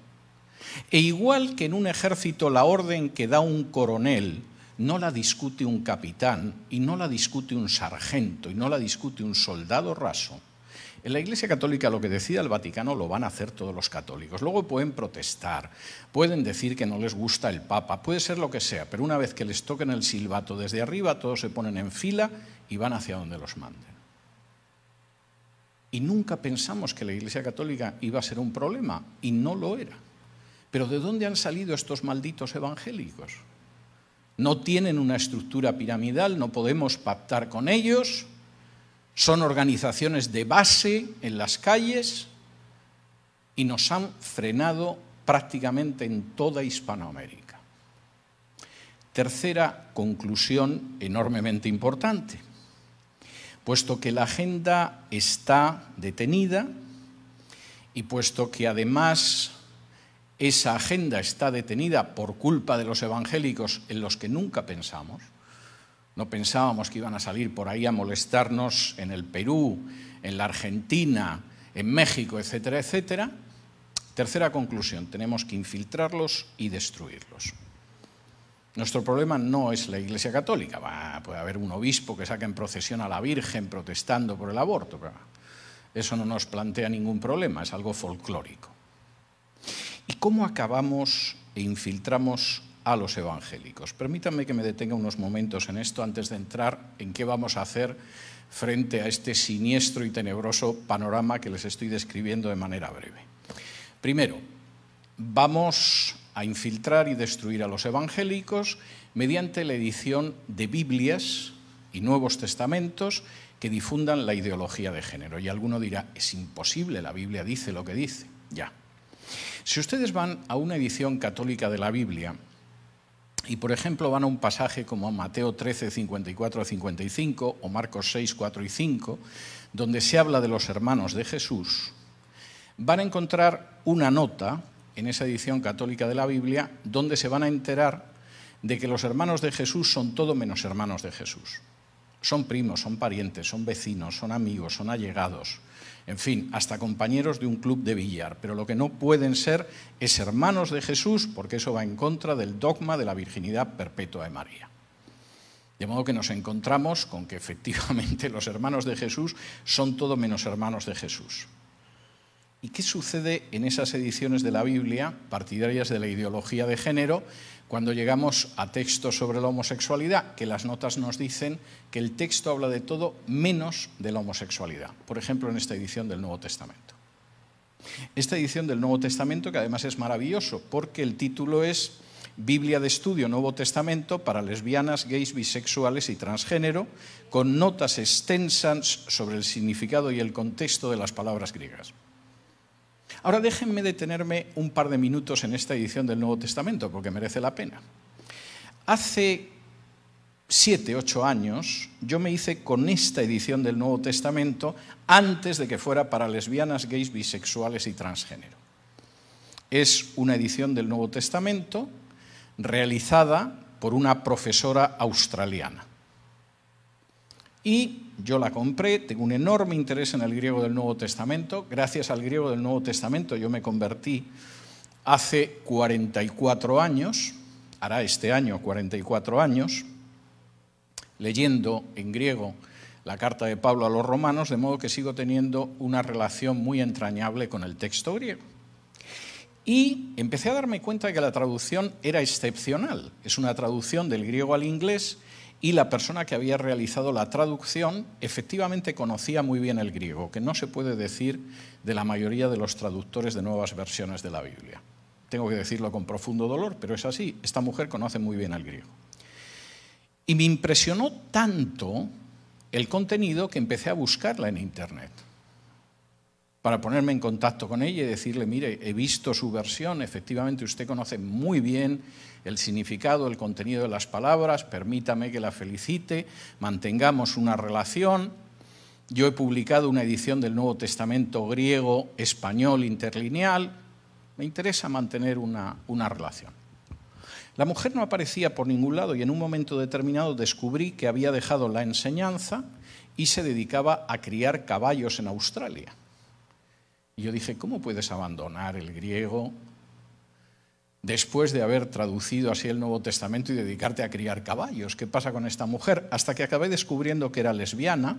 E igual que en un ejército la orden que da un coronel no la discute un capitán y no la discute un sargento y no la discute un soldado raso. En la Iglesia Católica lo que decida el Vaticano lo van a hacer todos los católicos. Luego pueden protestar, pueden decir que no les gusta el Papa, puede ser lo que sea, pero una vez que les toquen el silbato desde arriba, todos se ponen en fila y van hacia donde los manden. Y nunca pensamos que la Iglesia Católica iba a ser un problema, y no lo era. Pero ¿de dónde han salido estos malditos evangélicos? No tienen una estructura piramidal, no podemos pactar con ellos, son organizaciones de base en las calles y nos han frenado prácticamente en toda Hispanoamérica. Tercera conclusión enormemente importante puesto que la agenda está detenida y puesto que además esa agenda está detenida por culpa de los evangélicos en los que nunca pensamos, no pensábamos que iban a salir por ahí a molestarnos en el Perú, en la Argentina, en México, etcétera, etcétera. Tercera conclusión, tenemos que infiltrarlos y destruirlos. Nuestro problema no es la Iglesia Católica. puede haber un obispo que saca en procesión a la Virgen protestando por el aborto. eso no nos plantea ningún problema, es algo folclórico. ¿Y cómo acabamos e infiltramos a los evangélicos? Permítanme que me detenga unos momentos en esto antes de entrar en qué vamos a hacer frente a este siniestro y tenebroso panorama que les estoy describiendo de manera breve. Primero, vamos a infiltrar y destruir a los evangélicos mediante la edición de Biblias y Nuevos Testamentos que difundan la ideología de género. Y alguno dirá, es imposible, la Biblia dice lo que dice. Ya. Si ustedes van a una edición católica de la Biblia y, por ejemplo, van a un pasaje como Mateo 13, 54 a 55 o Marcos 6, 4 y 5, donde se habla de los hermanos de Jesús, van a encontrar una nota en esa edición católica de la Biblia, donde se van a enterar de que los hermanos de Jesús son todo menos hermanos de Jesús. Son primos, son parientes, son vecinos, son amigos, son allegados, en fin, hasta compañeros de un club de billar. Pero lo que no pueden ser es hermanos de Jesús, porque eso va en contra del dogma de la virginidad perpetua de María. De modo que nos encontramos con que efectivamente (laughs) los hermanos de Jesús son todo menos hermanos de Jesús. ¿Y qué sucede en esas ediciones de la Biblia, partidarias de la ideología de género, cuando llegamos a textos sobre la homosexualidad? Que las notas nos dicen que el texto habla de todo menos de la homosexualidad. Por ejemplo, en esta edición del Nuevo Testamento. Esta edición del Nuevo Testamento, que además es maravilloso, porque el título es Biblia de Estudio Nuevo Testamento para lesbianas, gays, bisexuales y transgénero, con notas extensas sobre el significado y el contexto de las palabras griegas. Ahora déjenme detenerme un par de minutos en esta edición del Nuevo Testamento, porque merece la pena. Hace siete, ocho años, yo me hice con esta edición del Nuevo Testamento antes de que fuera para lesbianas, gays, bisexuales y transgénero. Es una edición del Nuevo Testamento realizada por una profesora australiana. Y yo la compré, tengo un enorme interés en el griego del Nuevo Testamento. Gracias al griego del Nuevo Testamento yo me convertí hace 44 años, hará este año 44 años, leyendo en griego la carta de Pablo a los romanos, de modo que sigo teniendo una relación muy entrañable con el texto griego. Y empecé a darme cuenta de que la traducción era excepcional. Es una traducción del griego al inglés y la persona que había realizado la traducción efectivamente conocía muy bien el griego, que no se puede decir de la mayoría de los traductores de nuevas versiones de la Biblia. Tengo que decirlo con profundo dolor, pero es así, esta mujer conoce muy bien el griego. Y me impresionó tanto el contenido que empecé a buscarla en Internet para ponerme en contacto con ella y decirle, mire, he visto su versión, efectivamente usted conoce muy bien el significado, el contenido de las palabras, permítame que la felicite, mantengamos una relación. Yo he publicado una edición del Nuevo Testamento griego, español, interlineal. Me interesa mantener una, relación. La mujer no aparecía por ningún lado y en un momento determinado descubrí que había dejado la enseñanza y se dedicaba a criar caballos en Australia. Y yo dije, ¿cómo puedes abandonar el griego después de haber traducido así el Nuevo Testamento y dedicarte a criar caballos? ¿Qué pasa con esta mujer? Hasta que acabé descubriendo que era lesbiana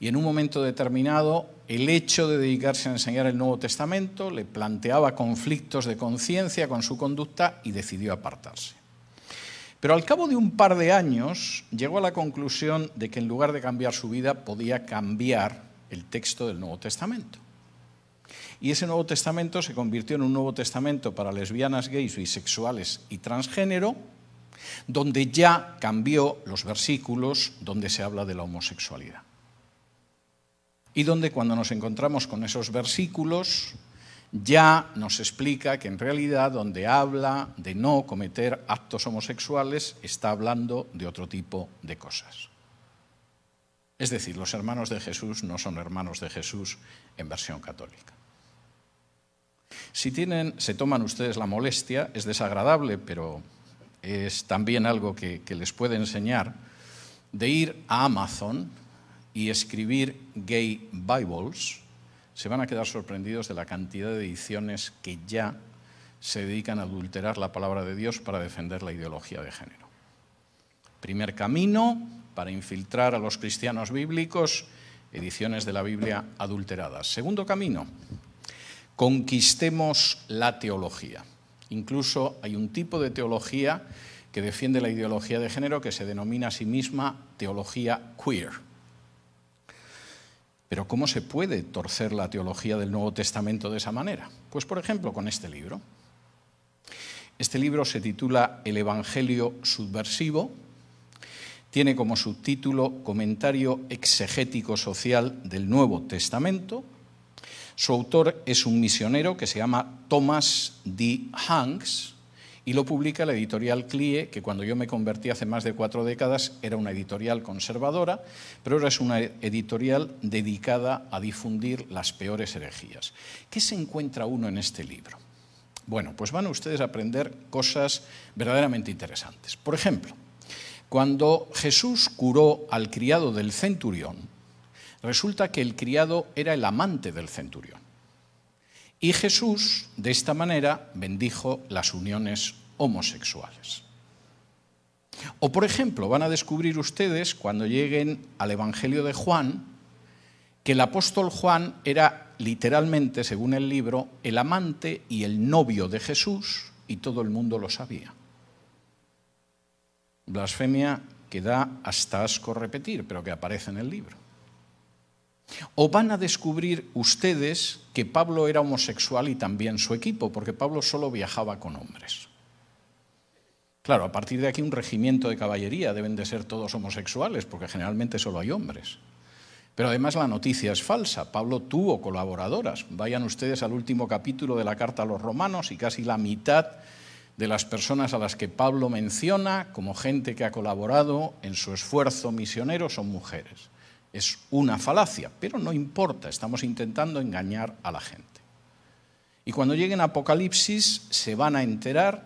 y en un momento determinado el hecho de dedicarse a enseñar el Nuevo Testamento le planteaba conflictos de conciencia con su conducta y decidió apartarse. Pero al cabo de un par de años llegó a la conclusión de que en lugar de cambiar su vida podía cambiar el texto del Nuevo Testamento. Y ese Nuevo Testamento se convirtió en un Nuevo Testamento para lesbianas, gays, bisexuales y transgénero, donde ya cambió los versículos donde se habla de la homosexualidad. Y donde cuando nos encontramos con esos versículos, ya nos explica que en realidad donde habla de no cometer actos homosexuales está hablando de otro tipo de cosas. Es decir, los hermanos de Jesús no son hermanos de Jesús en versión católica. Si tienen, se toman ustedes la molestia, es desagradable, pero es también algo que, que les puede enseñar, de ir a Amazon y escribir Gay Bibles, se van a quedar sorprendidos de la cantidad de ediciones que ya se dedican a adulterar la palabra de Dios para defender la ideología de género. Primer camino para infiltrar a los cristianos bíblicos, ediciones de la Biblia adulteradas. Segundo camino, conquistemos la teología. Incluso hay un tipo de teología que defiende la ideología de género que se denomina a sí misma teología queer. Pero ¿cómo se puede torcer la teología del Nuevo Testamento de esa manera? Pues por ejemplo con este libro. Este libro se titula El Evangelio Subversivo, tiene como subtítulo Comentario Exegético Social del Nuevo Testamento su autor es un misionero que se llama Thomas D. Hanks y lo publica la editorial CLIE, que cuando yo me convertí hace más de cuatro décadas era una editorial conservadora, pero ahora es una editorial dedicada a difundir las peores herejías. ¿Qué se encuentra uno en este libro? Bueno, pues van ustedes a aprender cosas verdaderamente interesantes. Por ejemplo, cuando Jesús curó al criado del centurión, Resulta que el criado era el amante del centurión. Y Jesús, de esta manera, bendijo las uniones homosexuales. O, por ejemplo, van a descubrir ustedes, cuando lleguen al Evangelio de Juan, que el apóstol Juan era literalmente, según el libro, el amante y el novio de Jesús, y todo el mundo lo sabía. Blasfemia que da hasta asco repetir, pero que aparece en el libro. O van a descubrir ustedes que Pablo era homosexual y también su equipo, porque Pablo solo viajaba con hombres. Claro, a partir de aquí un regimiento de caballería deben de ser todos homosexuales, porque generalmente solo hay hombres. Pero además la noticia es falsa. Pablo tuvo colaboradoras. Vayan ustedes al último capítulo de la carta a los romanos y casi la mitad de las personas a las que Pablo menciona como gente que ha colaborado en su esfuerzo misionero son mujeres. Es una falacia, pero no importa, estamos intentando engañar a la gente. Y cuando lleguen a Apocalipsis se van a enterar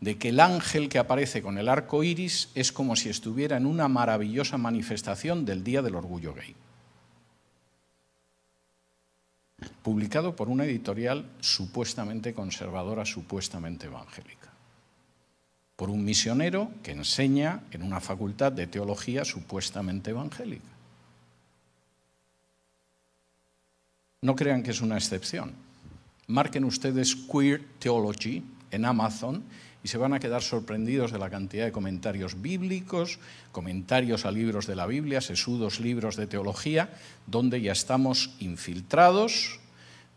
de que el ángel que aparece con el arco iris es como si estuviera en una maravillosa manifestación del Día del Orgullo Gay. Publicado por una editorial supuestamente conservadora, supuestamente evangélica. Por un misionero que enseña en una facultad de teología supuestamente evangélica. No crean que es una excepción. Marquen ustedes Queer Theology en Amazon y se van a quedar sorprendidos de la cantidad de comentarios bíblicos, comentarios a libros de la Biblia, sesudos libros de teología, donde ya estamos infiltrados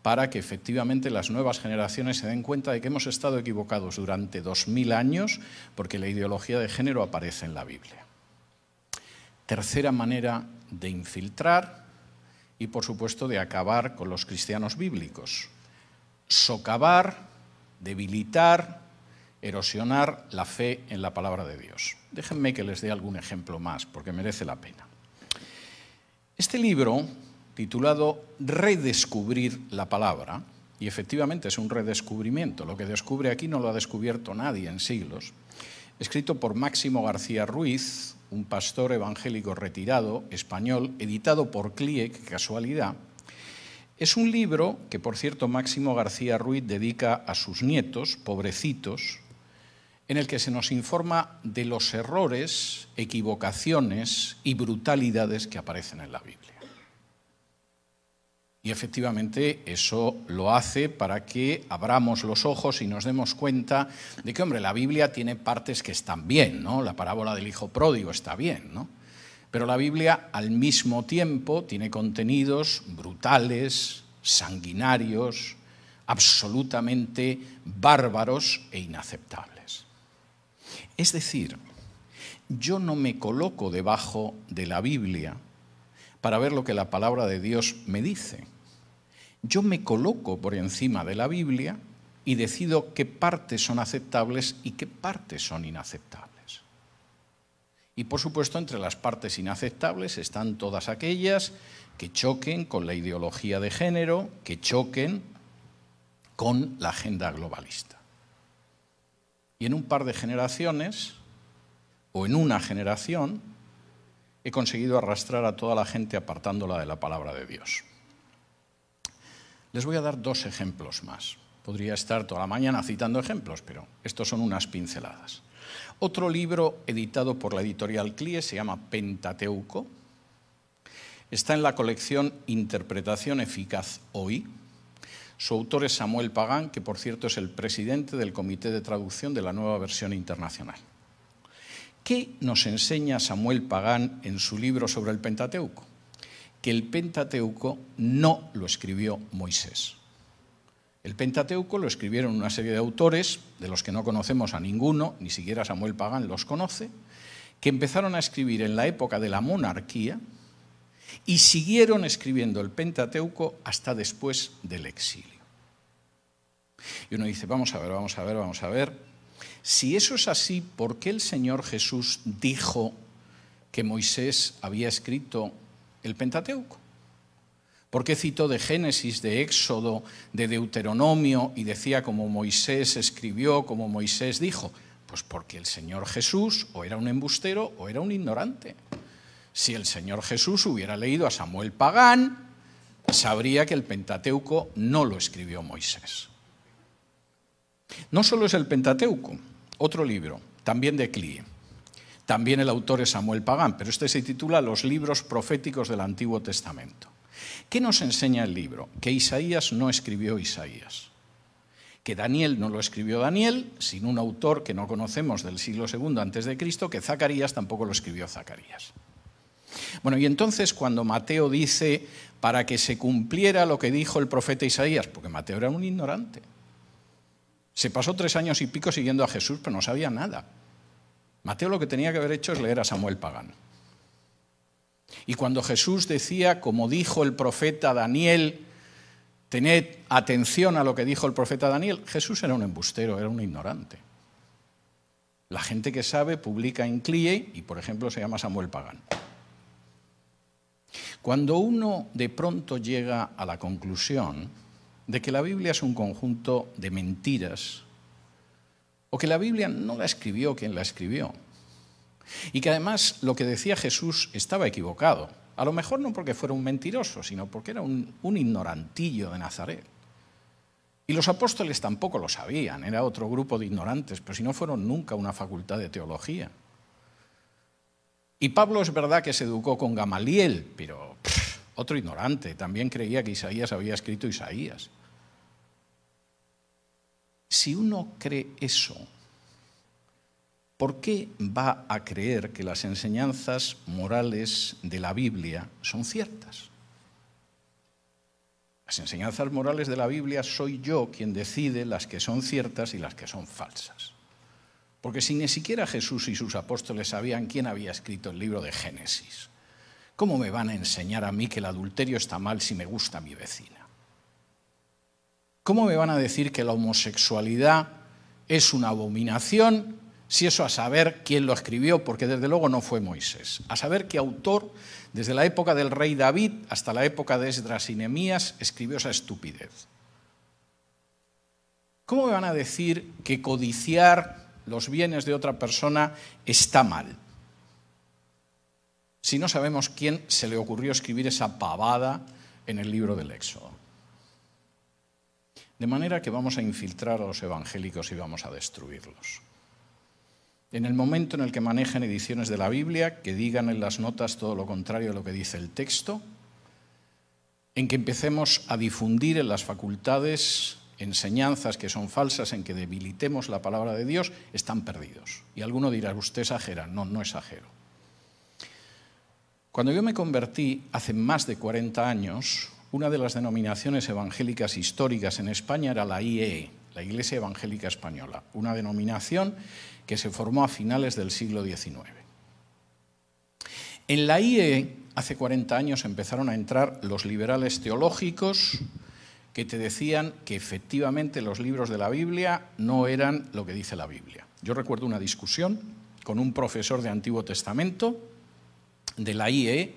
para que efectivamente las nuevas generaciones se den cuenta de que hemos estado equivocados durante dos mil años porque la ideología de género aparece en la Biblia. Tercera manera de infiltrar y, por supuesto, de acabar con los cristianos bíblicos. Socavar, debilitar, erosionar la fe en la palabra de Dios. Déjenme que les dé algún ejemplo más, porque merece la pena. Este libro, titulado Redescubrir la palabra, y efectivamente es un redescubrimiento, lo que descubre aquí no lo ha descubierto nadie en siglos, escrito por Máximo García Ruiz, un pastor evangélico retirado español, editado por CLIEC, casualidad. Es un libro que, por cierto, Máximo García Ruiz dedica a sus nietos, pobrecitos, en el que se nos informa de los errores, equivocaciones y brutalidades que aparecen en la Biblia. Y efectivamente eso lo hace para que abramos los ojos y nos demos cuenta de que, hombre, la Biblia tiene partes que están bien, ¿no? La parábola del hijo pródigo está bien, ¿no? Pero la Biblia al mismo tiempo tiene contenidos brutales, sanguinarios, absolutamente bárbaros e inaceptables. Es decir, yo no me coloco debajo de la Biblia para ver lo que la palabra de Dios me dice. Yo me coloco por encima de la Biblia y decido qué partes son aceptables y qué partes son inaceptables. Y por supuesto, entre las partes inaceptables están todas aquellas que choquen con la ideología de género, que choquen con la agenda globalista. Y en un par de generaciones, o en una generación, he conseguido arrastrar a toda la gente apartándola de la palabra de Dios. Les voy a dar dos ejemplos más. Podría estar toda la mañana citando ejemplos, pero estos son unas pinceladas. Otro libro editado por la editorial CLIE se llama Pentateuco. Está en la colección Interpretación Eficaz Hoy. Su autor es Samuel Pagán, que por cierto es el presidente del Comité de Traducción de la Nueva Versión Internacional. ¿Qué nos enseña Samuel Pagán en su libro sobre el Pentateuco? que el Pentateuco no lo escribió Moisés. El Pentateuco lo escribieron una serie de autores, de los que no conocemos a ninguno, ni siquiera Samuel Pagán los conoce, que empezaron a escribir en la época de la monarquía y siguieron escribiendo el Pentateuco hasta después del exilio. Y uno dice, vamos a ver, vamos a ver, vamos a ver. Si eso es así, ¿por qué el Señor Jesús dijo que Moisés había escrito el Pentateuco. ¿Por qué citó de Génesis, de Éxodo, de Deuteronomio y decía como Moisés escribió, como Moisés dijo? Pues porque el Señor Jesús o era un embustero o era un ignorante. Si el Señor Jesús hubiera leído a Samuel Pagán, sabría que el Pentateuco no lo escribió Moisés. No solo es el Pentateuco, otro libro, también de Clie, también el autor es Samuel Pagán, pero este se titula Los libros proféticos del Antiguo Testamento. ¿Qué nos enseña el libro? Que Isaías no escribió Isaías, que Daniel no lo escribió Daniel, sino un autor que no conocemos del siglo II antes de Cristo, que Zacarías tampoco lo escribió Zacarías. Bueno, y entonces cuando Mateo dice para que se cumpliera lo que dijo el profeta Isaías, porque Mateo era un ignorante. Se pasó tres años y pico siguiendo a Jesús, pero no sabía nada. Mateo lo que tenía que haber hecho es leer a Samuel Pagán. Y cuando Jesús decía, como dijo el profeta Daniel, tened atención a lo que dijo el profeta Daniel, Jesús era un embustero, era un ignorante. La gente que sabe publica en CLIE y, por ejemplo, se llama Samuel Pagán. Cuando uno de pronto llega a la conclusión de que la Biblia es un conjunto de mentiras o que la Biblia no la escribió quien la escribió. Y que además lo que decía Jesús estaba equivocado. A lo mejor no porque fuera un mentiroso, sino porque era un, ignorantillo de Nazaret. Y los apóstoles tampoco lo sabían, era otro grupo de ignorantes, pero si no fueron nunca una facultad de teología. Y Pablo es verdad que se educó con Gamaliel, pero otro ignorante, también creía que Isaías había escrito Isaías. Si uno cree eso, ¿por qué va a creer que las enseñanzas morales de la Biblia son ciertas? Las enseñanzas morales de la Biblia soy yo quien decide las que son ciertas y las que son falsas. Porque si ni siquiera Jesús y sus apóstoles sabían quién había escrito el libro de Génesis, ¿cómo me van a enseñar a mí que el adulterio está mal si me gusta mi vecina? ¿Cómo me van a decir que la homosexualidad es una abominación? Si eso a saber quién lo escribió, porque desde luego no fue Moisés. A saber qué autor, desde la época del rey David hasta la época de Esdras y Nehemías, escribió esa estupidez. ¿Cómo me van a decir que codiciar los bienes de otra persona está mal? Si no sabemos quién se le ocurrió escribir esa pavada en el libro del Éxodo. De manera que vamos a infiltrar a los evangélicos y vamos a destruirlos. En el momento en el que manejen ediciones de la Biblia que digan en las notas todo lo contrario de lo que dice el texto, en que empecemos a difundir en las facultades enseñanzas que son falsas, en que debilitemos la palabra de Dios, están perdidos. Y alguno dirá, usted exagera. No, no exagero. Cuando yo me convertí hace más de 40 años, una de las denominaciones evangélicas históricas en España era la IE, la Iglesia Evangélica Española, una denominación que se formó a finales del siglo XIX. En la IE hace 40 años, empezaron a entrar los liberales teológicos que te decían que efectivamente los libros de la Biblia no eran lo que dice la Biblia. Yo recuerdo una discusión con un profesor de Antiguo Testamento de la IE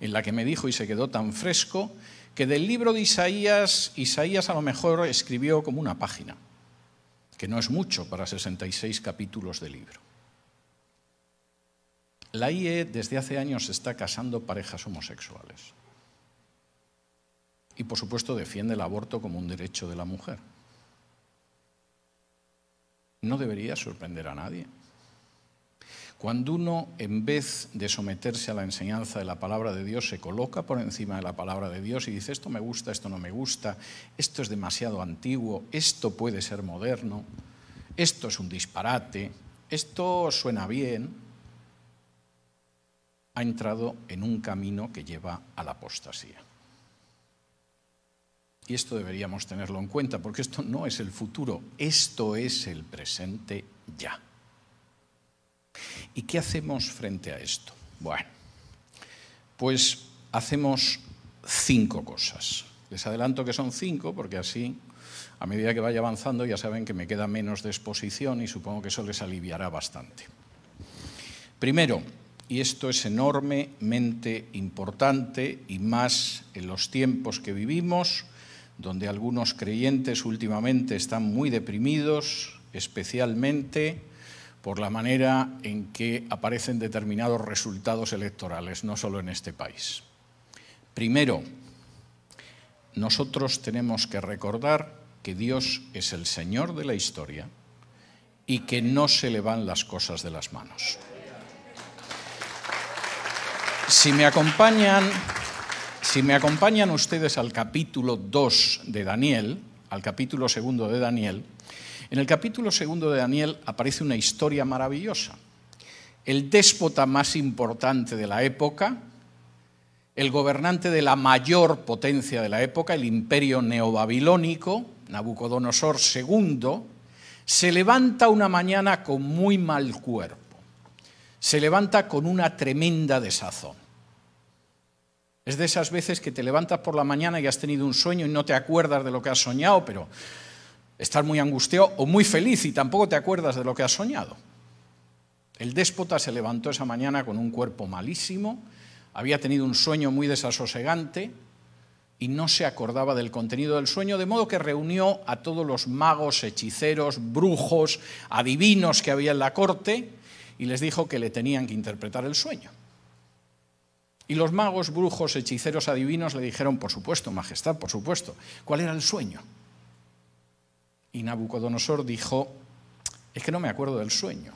en la que me dijo y se quedó tan fresco que del libro de Isaías, Isaías a lo mejor escribió como una página, que no es mucho para 66 capítulos de libro. La IE desde hace años está casando parejas homosexuales. Y por supuesto defiende el aborto como un derecho de la mujer. No debería sorprender a nadie. Cuando uno, en vez de someterse a la enseñanza de la palabra de Dios, se coloca por encima de la palabra de Dios y dice, esto me gusta, esto no me gusta, esto es demasiado antiguo, esto puede ser moderno, esto es un disparate, esto suena bien, ha entrado en un camino que lleva a la apostasía. Y esto deberíamos tenerlo en cuenta, porque esto no es el futuro, esto es el presente ya. ¿Y qué hacemos frente a esto? Bueno, pues hacemos cinco cosas. Les adelanto que son cinco porque así, a medida que vaya avanzando, ya saben que me queda menos de exposición y supongo que eso les aliviará bastante. Primero, y esto es enormemente importante y más en los tiempos que vivimos, donde algunos creyentes últimamente están muy deprimidos, especialmente por la manera en que aparecen determinados resultados electorales, no solo en este país. Primero, nosotros tenemos que recordar que Dios es el Señor de la historia y que no se le van las cosas de las manos. Si me acompañan, si me acompañan ustedes al capítulo 2 de Daniel, al capítulo segundo de Daniel, en el capítulo segundo de Daniel aparece una historia maravillosa. El déspota más importante de la época, el gobernante de la mayor potencia de la época, el imperio neobabilónico, Nabucodonosor II, se levanta una mañana con muy mal cuerpo. Se levanta con una tremenda desazón. Es de esas veces que te levantas por la mañana y has tenido un sueño y no te acuerdas de lo que has soñado, pero estar muy angustiado o muy feliz y tampoco te acuerdas de lo que has soñado. El déspota se levantó esa mañana con un cuerpo malísimo, había tenido un sueño muy desasosegante y no se acordaba del contenido del sueño, de modo que reunió a todos los magos, hechiceros, brujos, adivinos que había en la corte y les dijo que le tenían que interpretar el sueño. Y los magos, brujos, hechiceros, adivinos le dijeron, por supuesto, Majestad, por supuesto, ¿cuál era el sueño? Y Nabucodonosor dijo, es que no me acuerdo del sueño.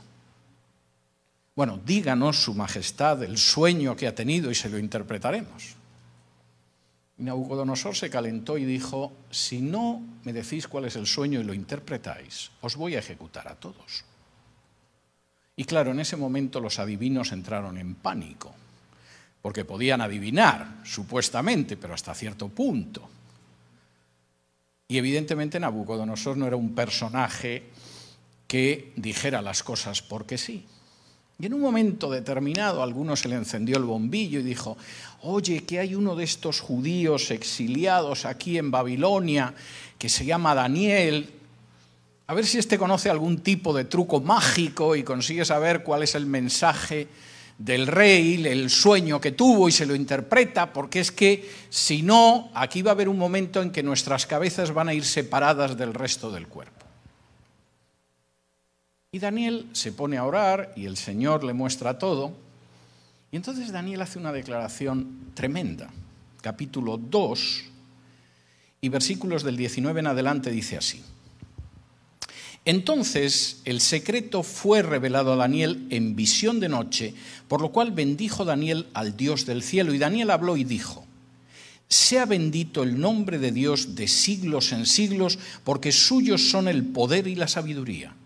Bueno, díganos, Su Majestad, el sueño que ha tenido y se lo interpretaremos. Y Nabucodonosor se calentó y dijo, si no me decís cuál es el sueño y lo interpretáis, os voy a ejecutar a todos. Y claro, en ese momento los adivinos entraron en pánico, porque podían adivinar, supuestamente, pero hasta cierto punto. Y evidentemente Nabucodonosor no era un personaje que dijera las cosas porque sí. Y en un momento determinado a alguno se le encendió el bombillo y dijo, oye, que hay uno de estos judíos exiliados aquí en Babilonia que se llama Daniel. A ver si éste conoce algún tipo de truco mágico y consigue saber cuál es el mensaje del rey, el sueño que tuvo y se lo interpreta, porque es que si no, aquí va a haber un momento en que nuestras cabezas van a ir separadas del resto del cuerpo. Y Daniel se pone a orar y el Señor le muestra todo. Y entonces Daniel hace una declaración tremenda. Capítulo 2 y versículos del 19 en adelante dice así. Entonces el secreto fue revelado a Daniel en visión de noche, por lo cual bendijo Daniel al Dios del cielo. Y Daniel habló y dijo, sea bendito el nombre de Dios de siglos en siglos, porque suyos son el poder y la sabiduría.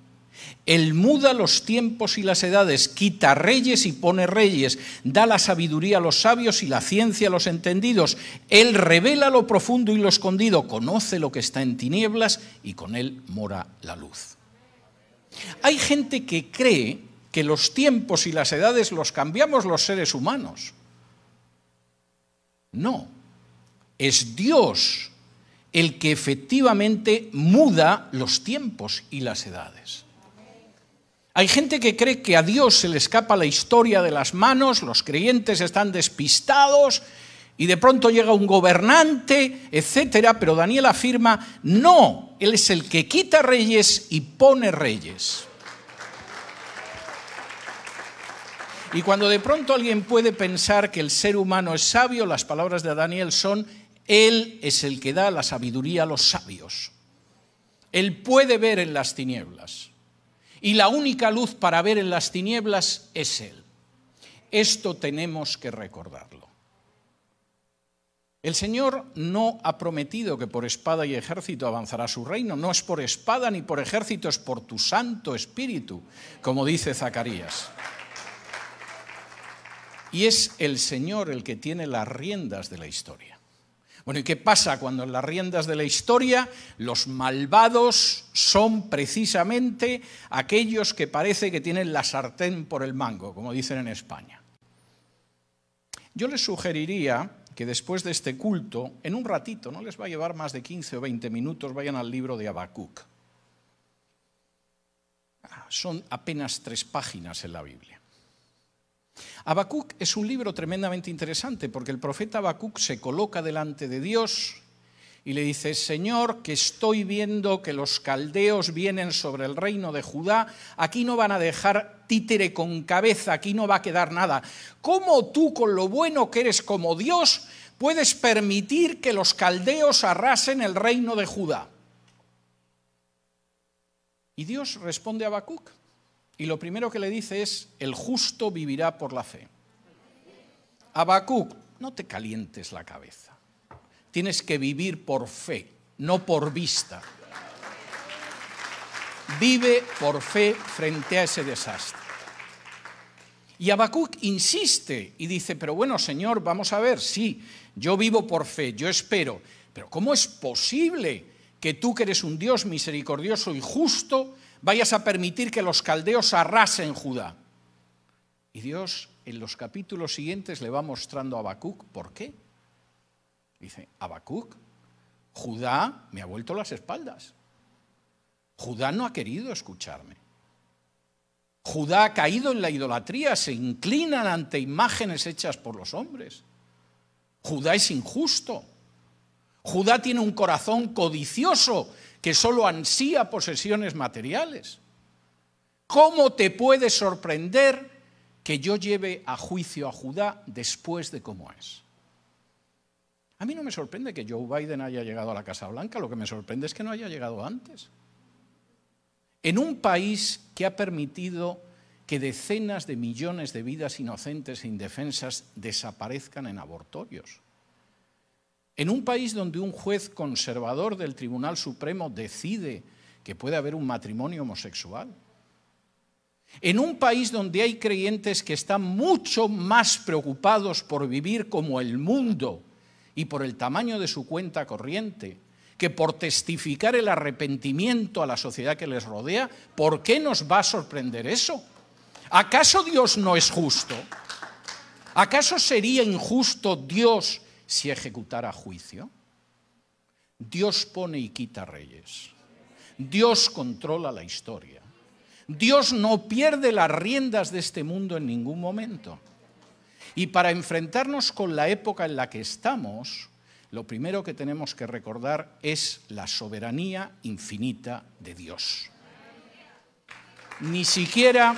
Él muda los tiempos y las edades, quita reyes y pone reyes, da la sabiduría a los sabios y la ciencia a los entendidos. Él revela lo profundo y lo escondido, conoce lo que está en tinieblas y con él mora la luz. Hay gente que cree que los tiempos y las edades los cambiamos los seres humanos. No, es Dios el que efectivamente muda los tiempos y las edades. Hay gente que cree que a Dios se le escapa la historia de las manos, los creyentes están despistados y de pronto llega un gobernante, etcétera, pero Daniel afirma, no, él es el que quita reyes y pone reyes. Y cuando de pronto alguien puede pensar que el ser humano es sabio, las palabras de Daniel son, él es el que da la sabiduría a los sabios. Él puede ver en las tinieblas y la única luz para ver en las tinieblas es Él. Esto tenemos que recordarlo. El Señor no ha prometido que por espada y ejército avanzará su reino, no es por espada ni por ejército, es por tu Santo Espíritu, como dice Zacarías. Y es el Señor el que tiene las riendas de la historia. Bueno, ¿y qué pasa cuando en las riendas de la historia los malvados son precisamente aquellos que parece que tienen la sartén por el mango, como dicen en España? Yo les sugeriría que después de este culto, en un ratito, no les va a llevar más de 15 o 20 minutos, vayan al libro de Habacuc. Ah, son apenas tres páginas en la Biblia. Habacuc es un libro tremendamente interesante porque el profeta Habacuc se coloca delante de Dios y le dice, Señor, que estoy viendo que los caldeos vienen sobre el reino de Judá, aquí no van a dejar títere con cabeza, aquí no va a quedar nada. ¿Cómo tú, con lo bueno que eres como Dios, puedes permitir que los caldeos arrasen el reino de Judá? Y Dios responde a Habacuc, y lo primero que le dice es, el justo vivirá por la fe. abacuc no te calientes la cabeza. Tienes que vivir por fe, no por vista. Vive por fe frente a ese desastre. Y Abacuc insiste y dice, pero bueno, Señor, vamos a ver, sí, yo vivo por fe, yo espero, pero ¿cómo es posible que tú que eres un Dios misericordioso y justo vayas a permitir que los caldeos arrasen Judá. Y Dios en los capítulos siguientes le va mostrando a Habacuc por qué. Dice, Habacuc, Judá me ha vuelto las espaldas. Judá no ha querido escucharme. Judá ha caído en la idolatría, se inclinan ante imágenes hechas por los hombres. Judá es injusto. Judá tiene un corazón codicioso que solo ansía posesiones materiales. ¿Cómo te puede sorprender que yo lleve a juicio a Judá después de cómo es? A mí no me sorprende que Joe Biden haya llegado a la Casa Blanca, lo que me sorprende es que no haya llegado antes. En un país que ha permitido que decenas de millones de vidas inocentes e indefensas desaparezcan en abortorios. En un país donde un juez conservador del Tribunal Supremo decide que puede haber un matrimonio homosexual. En un país donde hay creyentes que están mucho más preocupados por vivir como el mundo y por el tamaño de su cuenta corriente que por testificar el arrepentimiento a la sociedad que les rodea, ¿por qué nos va a sorprender eso? ¿Acaso Dios no es justo? ¿Acaso sería injusto Dios si ejecutara juicio? Dios pone y quita reyes. Dios controla la historia. Dios no pierde las riendas de este mundo en ningún momento. Y para enfrentarnos con la época en la que estamos, lo primero que tenemos que recordar es la soberanía infinita de Dios. Ni siquiera,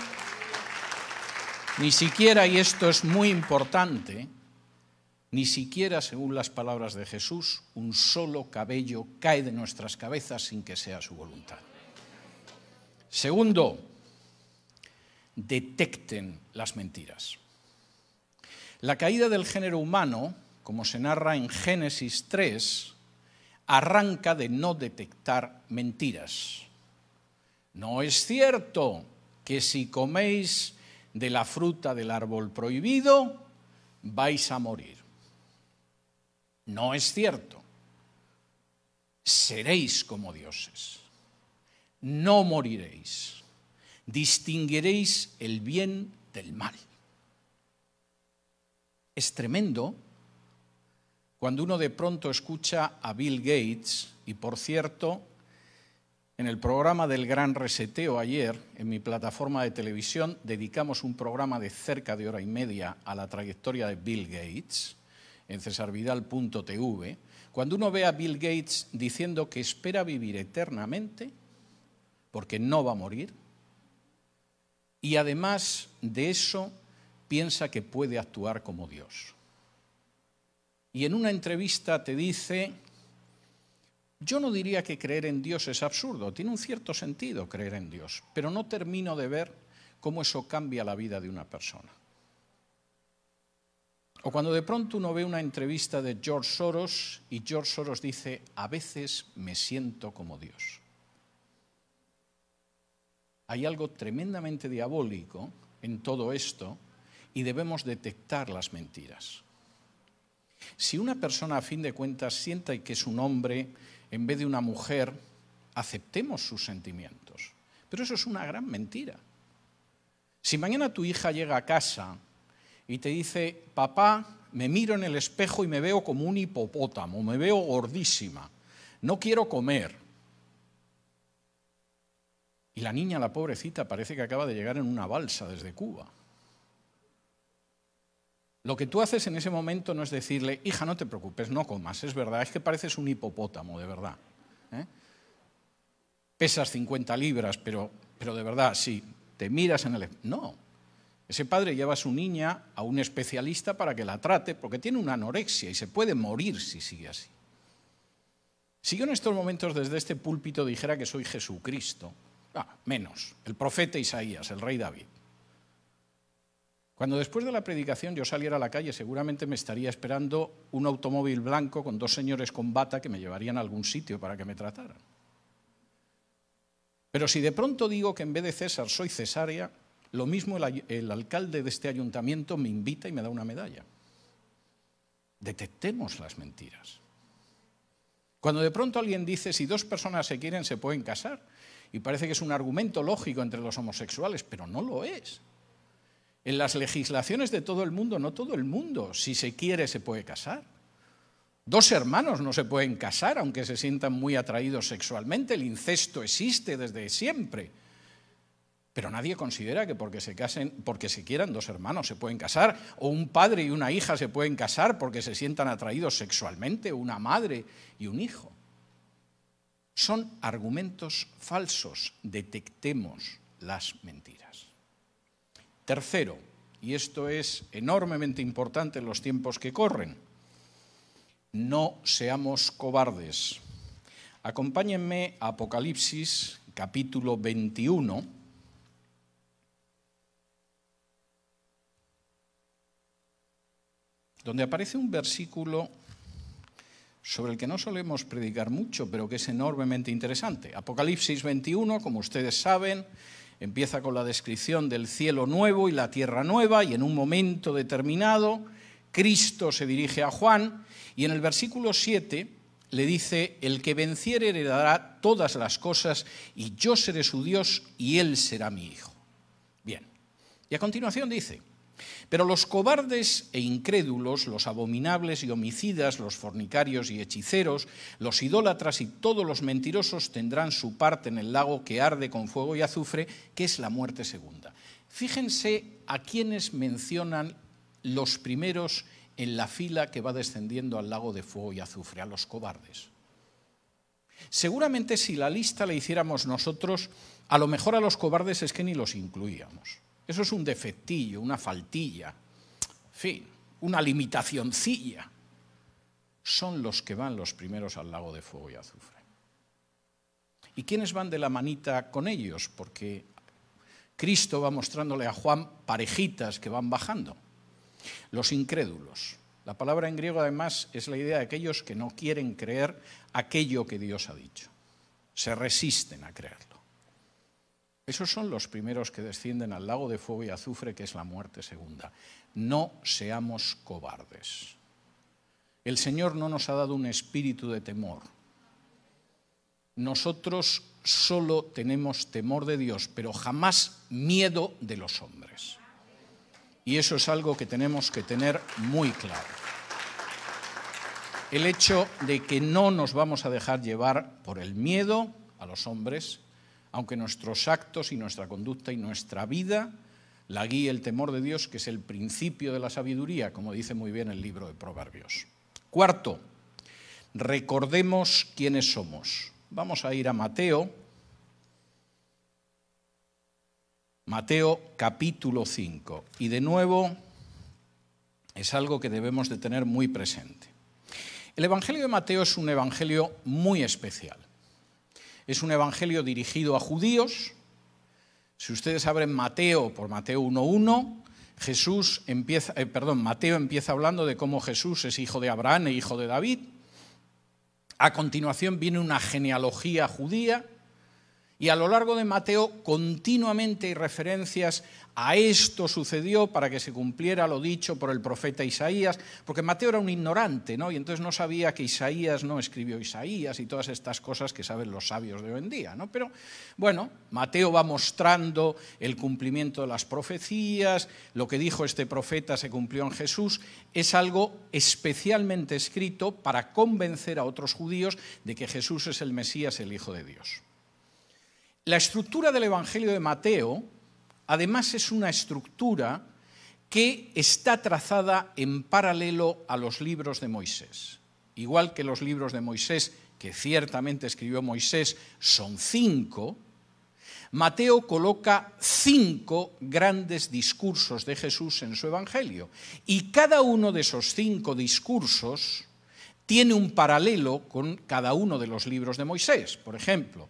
ni siquiera, y esto es muy importante, ni siquiera, según las palabras de Jesús, un solo cabello cae de nuestras cabezas sin que sea su voluntad. Segundo, detecten las mentiras. La caída del género humano, como se narra en Génesis 3, arranca de no detectar mentiras. No es cierto que si coméis de la fruta del árbol prohibido, vais a morir. No es cierto. Seréis como dioses. No moriréis. Distinguiréis el bien del mal. Es tremendo cuando uno de pronto escucha a Bill Gates, y por cierto, en el programa del Gran Reseteo ayer, en mi plataforma de televisión, dedicamos un programa de cerca de hora y media a la trayectoria de Bill Gates en cesarvidal.tv, cuando uno ve a Bill Gates diciendo que espera vivir eternamente, porque no va a morir, y además de eso piensa que puede actuar como Dios. Y en una entrevista te dice, yo no diría que creer en Dios es absurdo, tiene un cierto sentido creer en Dios, pero no termino de ver cómo eso cambia la vida de una persona. O cuando de pronto uno ve una entrevista de George Soros y George Soros dice, a veces me siento como Dios. Hay algo tremendamente diabólico en todo esto y debemos detectar las mentiras. Si una persona a fin de cuentas sienta que es un hombre en vez de una mujer, aceptemos sus sentimientos. Pero eso es una gran mentira. Si mañana tu hija llega a casa y te dice, papá, me miro en el espejo y me veo como un hipopótamo, me veo gordísima, no quiero comer. Y la niña, la pobrecita, parece que acaba de llegar en una balsa desde Cuba. Lo que tú haces en ese momento no es decirle, hija, no te preocupes, no comas, es verdad, es que pareces un hipopótamo, de verdad. ¿eh? Pesas 50 libras, pero, pero de verdad, sí, te miras en el... No, ese padre lleva a su niña a un especialista para que la trate porque tiene una anorexia y se puede morir si sigue así. Si yo en estos momentos desde este púlpito dijera que soy Jesucristo, ah, menos, el profeta Isaías, el rey David, cuando después de la predicación yo saliera a la calle seguramente me estaría esperando un automóvil blanco con dos señores con bata que me llevarían a algún sitio para que me trataran. Pero si de pronto digo que en vez de César soy cesárea, lo mismo el, alcalde de este ayuntamiento me invita y me da una medalla. Detectemos las mentiras. Cuando de pronto alguien dice, si dos personas se quieren, se pueden casar, y parece que es un argumento lógico entre los homosexuales, pero no lo es. En las legislaciones de todo el mundo, no todo el mundo, si se quiere, se puede casar. Dos hermanos no se pueden casar aunque se sientan muy atraídos sexualmente. El incesto existe desde siempre. Pero nadie considera que porque se casen, porque se quieran, dos hermanos se pueden casar, o un padre y una hija se pueden casar porque se sientan atraídos sexualmente, una madre y un hijo. Son argumentos falsos. Detectemos las mentiras. Tercero, y esto es enormemente importante en los tiempos que corren, no seamos cobardes. Acompáñenme a Apocalipsis capítulo 21 donde aparece un versículo sobre el que no solemos predicar mucho, pero que es enormemente interesante. Apocalipsis 21, como ustedes saben, empieza con la descripción del cielo nuevo y la tierra nueva, y en un momento determinado Cristo se dirige a Juan, y en el versículo 7 le dice, el que venciere heredará todas las cosas, y yo seré su Dios, y él será mi hijo. Bien, y a continuación dice, pero los cobardes e incrédulos, los abominables y homicidas, los fornicarios y hechiceros, los idólatras y todos los mentirosos tendrán su parte en el lago que arde con fuego y azufre, que es la muerte segunda. Fíjense a quienes mencionan los primeros en la fila que va descendiendo al lago de fuego y azufre, a los cobardes. Seguramente si la lista la hiciéramos nosotros, a lo mejor a los cobardes es que ni los incluíamos. Eso es un defectillo, una faltilla, fin, una limitacioncilla. Son los que van los primeros al lago de fuego y azufre. ¿Y quiénes van de la manita con ellos? Porque Cristo va mostrándole a Juan parejitas que van bajando. Los incrédulos. La palabra en griego además es la idea de aquellos que no quieren creer aquello que Dios ha dicho. Se resisten a creerlo. Esos son los primeros que descienden al lago de fuego y azufre, que es la muerte segunda. No seamos cobardes. El Señor no nos ha dado un espíritu de temor. Nosotros solo tenemos temor de Dios, pero jamás miedo de los hombres. Y eso es algo que tenemos que tener muy claro. El hecho de que no nos vamos a dejar llevar por el miedo a los hombres, aunque nuestros actos y nuestra conducta y nuestra vida la guíe el temor de Dios, que es el principio de la sabiduría, como dice muy bien el libro de Proverbios. Cuarto, recordemos quiénes somos. Vamos a ir a Mateo. Mateo capítulo 5. Y de nuevo es algo que debemos de tener muy presente. El Evangelio de Mateo es un Evangelio muy especial es un evangelio dirigido a judíos. Si ustedes abren Mateo por Mateo 1.1, Jesús empieza, eh, perdón, Mateo empieza hablando de cómo Jesús es hijo de Abraham e hijo de David. A continuación viene una genealogía judía y a lo largo de Mateo continuamente hay referencias a esto sucedió para que se cumpliera lo dicho por el profeta Isaías, porque Mateo era un ignorante, ¿no? Y entonces no sabía que Isaías no escribió Isaías y todas estas cosas que saben los sabios de hoy en día, ¿no? Pero bueno, Mateo va mostrando el cumplimiento de las profecías, lo que dijo este profeta se cumplió en Jesús, es algo especialmente escrito para convencer a otros judíos de que Jesús es el Mesías, el Hijo de Dios. La estructura del Evangelio de Mateo, además, es una estructura que está trazada en paralelo a los libros de Moisés. Igual que los libros de Moisés, que ciertamente escribió Moisés, son cinco, Mateo coloca cinco grandes discursos de Jesús en su Evangelio. Y cada uno de esos cinco discursos tiene un paralelo con cada uno de los libros de Moisés. Por ejemplo,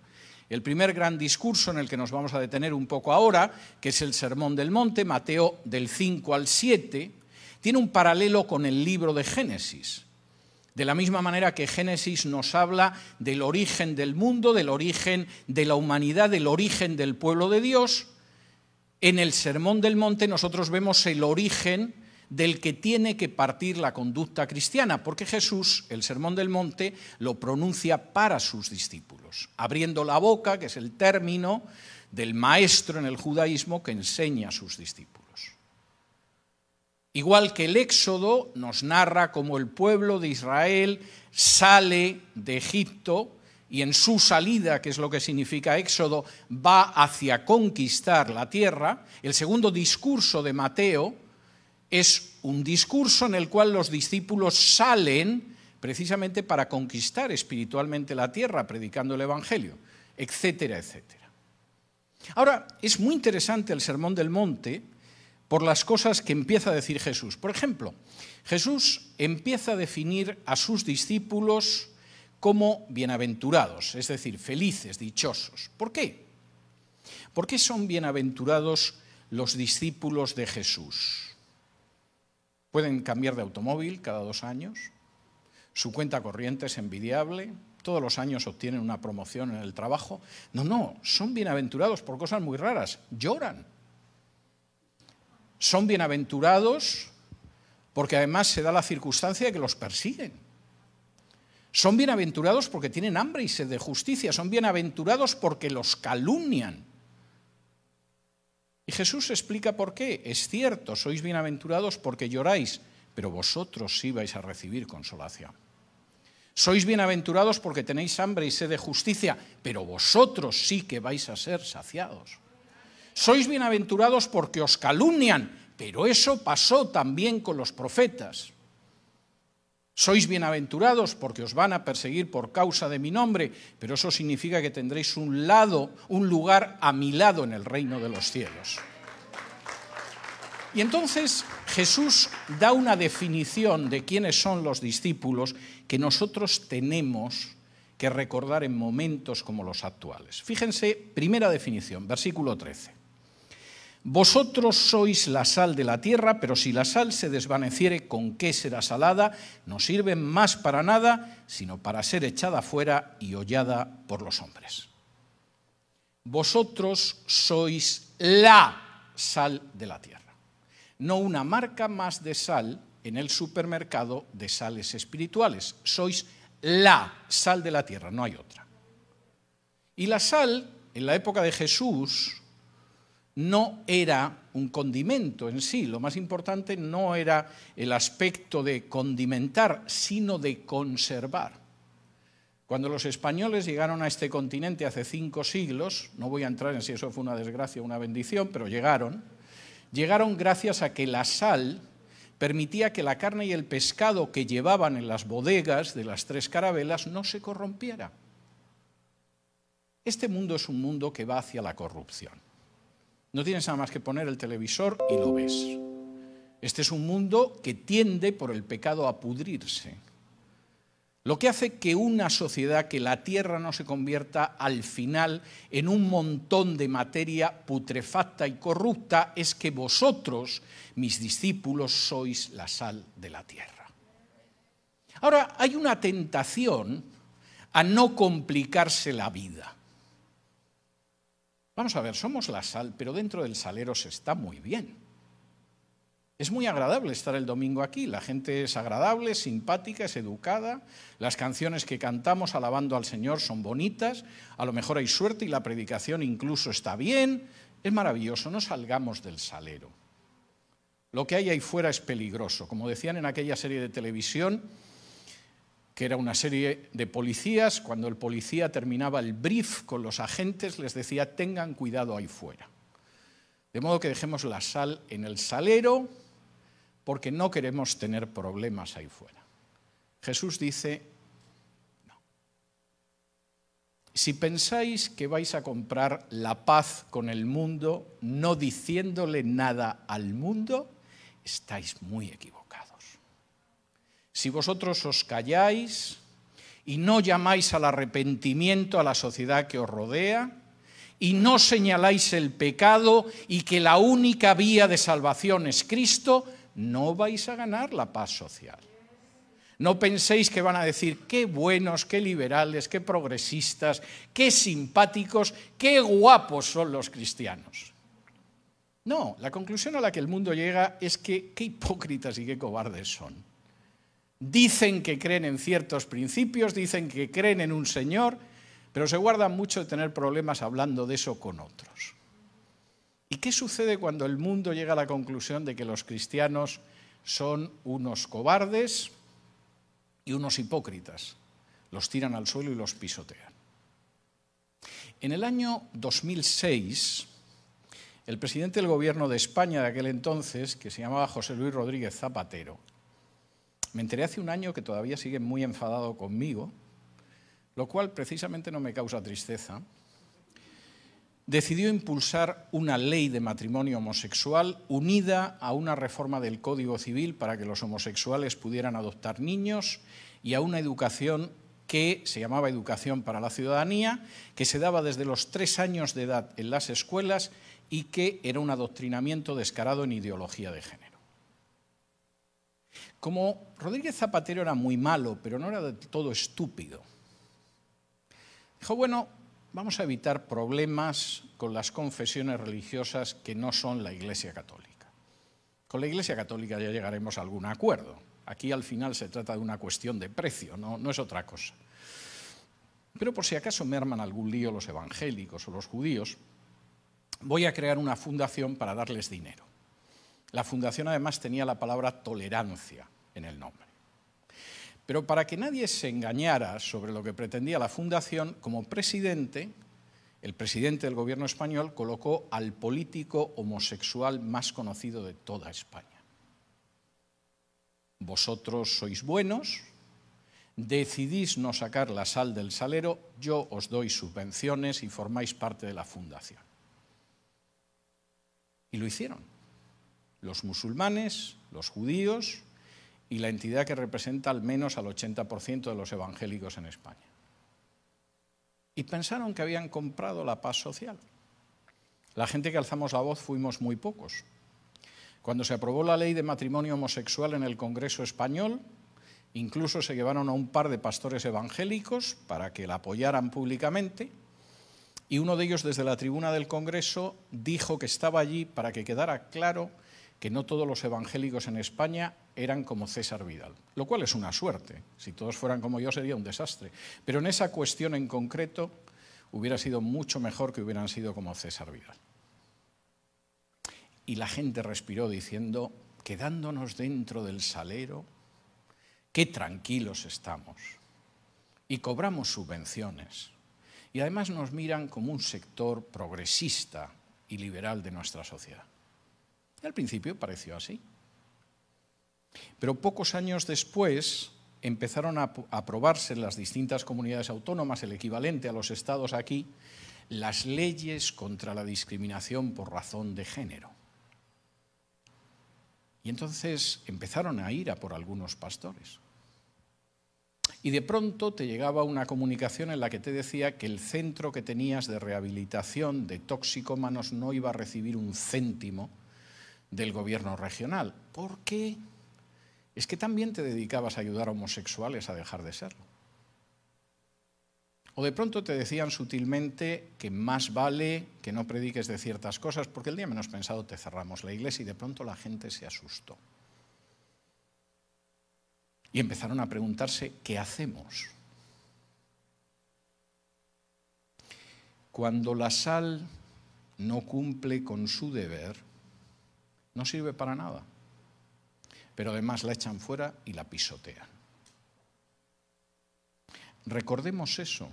el primer gran discurso en el que nos vamos a detener un poco ahora, que es el Sermón del Monte, Mateo del 5 al 7, tiene un paralelo con el libro de Génesis. De la misma manera que Génesis nos habla del origen del mundo, del origen de la humanidad, del origen del pueblo de Dios, en el Sermón del Monte nosotros vemos el origen del que tiene que partir la conducta cristiana, porque Jesús, el Sermón del Monte, lo pronuncia para sus discípulos, abriendo la boca, que es el término del maestro en el judaísmo que enseña a sus discípulos. Igual que el Éxodo nos narra cómo el pueblo de Israel sale de Egipto, y en su salida, que es lo que significa Éxodo, va hacia conquistar la tierra. El segundo discurso de Mateo es un discurso en el cual los discípulos salen precisamente para conquistar espiritualmente la tierra, predicando el Evangelio, etcétera, etcétera. Ahora, es muy interesante el Sermón del Monte por las cosas que empieza a decir Jesús. Por ejemplo, Jesús empieza a definir a sus discípulos como bienaventurados, es decir, felices, dichosos. ¿Por qué? ¿Por qué son bienaventurados los discípulos de Jesús? Pueden cambiar de automóvil cada dos años. Su cuenta corriente es envidiable. Todos los años obtienen una promoción en el trabajo. No, no, son bienaventurados por cosas muy raras. Lloran. Son bienaventurados porque además se da la circunstancia de que los persiguen. Son bienaventurados porque tienen hambre y sed de justicia. Son bienaventurados porque los calumnian. Y Jesús explica por qué. Es cierto, sois bienaventurados porque lloráis, pero vosotros sí vais a recibir consolación. Sois bienaventurados porque tenéis hambre y sed de justicia, pero vosotros sí que vais a ser saciados. Sois bienaventurados porque os calumnian, pero eso pasó también con los profetas. Sois bienaventurados porque os van a perseguir por causa de mi nombre, pero eso significa que tendréis un lado, un lugar a mi lado en el reino de los cielos. Y entonces Jesús da una definición de quiénes son los discípulos que nosotros tenemos que recordar en momentos como los actuales. Fíjense, primera definición, versículo 13. Vosotros sois la sal de la tierra, pero si la sal se desvaneciere, ¿con qué será salada? No sirve más para nada, sino para ser echada fuera y hollada por los hombres. Vosotros sois la sal de la tierra. No una marca más de sal en el supermercado de sales espirituales. Sois la sal de la tierra, no hay otra. Y la sal, en la época de Jesús, no era un condimento en sí, lo más importante no era el aspecto de condimentar, sino de conservar. Cuando los españoles llegaron a este continente hace cinco siglos, no voy a entrar en si eso fue una desgracia o una bendición, pero llegaron, llegaron gracias a que la sal permitía que la carne y el pescado que llevaban en las bodegas de las tres carabelas no se corrompiera. Este mundo es un mundo que va hacia la corrupción. No tienes nada más que poner el televisor y lo ves. Este es un mundo que tiende por el pecado a pudrirse. Lo que hace que una sociedad, que la Tierra no se convierta al final en un montón de materia putrefacta y corrupta, es que vosotros, mis discípulos, sois la sal de la Tierra. Ahora, hay una tentación a no complicarse la vida. Vamos a ver, somos la sal, pero dentro del salero se está muy bien. Es muy agradable estar el domingo aquí, la gente es agradable, simpática, es educada, las canciones que cantamos alabando al Señor son bonitas, a lo mejor hay suerte y la predicación incluso está bien, es maravilloso, no salgamos del salero. Lo que hay ahí fuera es peligroso, como decían en aquella serie de televisión, que era una serie de policías, cuando el policía terminaba el brief con los agentes, les decía, tengan cuidado ahí fuera. De modo que dejemos la sal en el salero, porque no queremos tener problemas ahí fuera. Jesús dice, no. Si pensáis que vais a comprar la paz con el mundo, no diciéndole nada al mundo, estáis muy equivocados si vosotros os calláis y no llamáis al arrepentimiento a la sociedad que os rodea, y no señaláis el pecado y que la única vía de salvación es Cristo, no vais a ganar la paz social. No penséis que van a decir qué buenos, qué liberales, qué progresistas, qué simpáticos, qué guapos son los cristianos. No, la conclusión a la que el mundo llega es que qué hipócritas y qué cobardes son dicen que creen en ciertos principios, dicen que creen en un Señor, pero se guardan mucho de tener problemas hablando de eso con otros. ¿Y qué sucede cuando el mundo llega a la conclusión de que los cristianos son unos cobardes y unos hipócritas? Los tiran al suelo y los pisotean. En el año 2006, el presidente del gobierno de España de aquel entonces, que se llamaba José Luis Rodríguez Zapatero, me enteré hace un año que todavía sigue muy enfadado conmigo, lo cual precisamente no me causa tristeza. Decidió impulsar una ley de matrimonio homosexual unida a una reforma del Código Civil para que los homosexuales pudieran adoptar niños y a una educación que se llamaba Educación para la Ciudadanía, que se daba desde los tres años de edad en las escuelas y que era un adoctrinamiento descarado en ideología de género. Como Rodríguez Zapatero era muy malo, pero no era de todo estúpido, dijo, bueno, vamos a evitar problemas con las confesiones religiosas que no son la Iglesia Católica. Con la Iglesia Católica ya llegaremos a algún acuerdo. Aquí al final se trata de una cuestión de precio, no, es otra cosa. Pero por si acaso me algún lío los evangélicos o los judíos, voy a crear una fundación para darles dinero. La fundación además tenía la palabra tolerancia, en el nombre. Pero para que nadie se engañara sobre lo que pretendía la Fundación, como presidente, el presidente del gobierno español colocó al político homosexual más conocido de toda España. Vosotros sois buenos, decidís no sacar la sal del salero, yo os doy subvenciones y formáis parte de la fundación. Y lo hicieron. Los musulmanes, los judíos, y la entidad que representa al menos al 80% de los evangélicos en España. Y pensaron que habían comprado la paz social. La gente que alzamos la voz fuimos muy pocos. Cuando se aprobó la ley de matrimonio homosexual en el Congreso español, incluso se llevaron a un par de pastores evangélicos para que la apoyaran públicamente, y uno de ellos desde la tribuna del Congreso dijo que estaba allí para que quedara claro que no todos los evangélicos en España eran como César Vidal, lo cual es una suerte. Si todos fueran como yo sería un desastre. Pero en esa cuestión en concreto hubiera sido mucho mejor que hubieran sido como César Vidal. Y la gente respiró diciendo, quedándonos dentro del salero, qué tranquilos estamos. Y cobramos subvenciones. Y además nos miran como un sector progresista y liberal de nuestra sociedad. Y al principio pareció así. Pero pocos años después empezaron a aprobarse en las distintas comunidades autónomas, el equivalente a los estados aquí, las leyes contra la discriminación por razón de género. Y entonces empezaron a ir a por algunos pastores. Y de pronto te llegaba una comunicación en la que te decía que el centro que tenías de rehabilitación de toxicómanos no iba a recibir un céntimo del gobierno regional. ¿Por qué? Es que también te dedicabas a ayudar a homosexuales a dejar de serlo. O de pronto te decían sutilmente que más vale que no prediques de ciertas cosas porque el día menos pensado te cerramos la iglesia y de pronto la gente se asustó. Y empezaron a preguntarse, ¿qué hacemos? Cuando la sal no cumple con su deber, no sirve para nada. Pero además la echan fuera y la pisotean. Recordemos eso,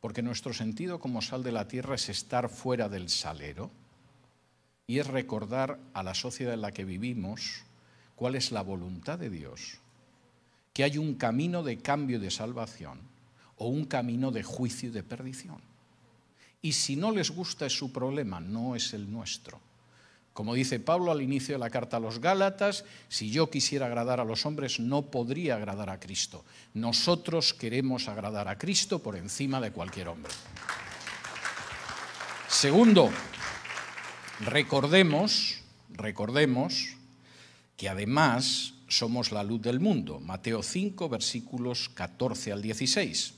porque nuestro sentido como sal de la tierra es estar fuera del salero y es recordar a la sociedad en la que vivimos cuál es la voluntad de Dios, que hay un camino de cambio y de salvación o un camino de juicio y de perdición. Y si no les gusta es su problema, no es el nuestro. Como dice Pablo al inicio de la carta a los Gálatas, si yo quisiera agradar a los hombres no podría agradar a Cristo. Nosotros queremos agradar a Cristo por encima de cualquier hombre. Segundo, recordemos, recordemos que además somos la luz del mundo. Mateo 5, versículos 14 al 16.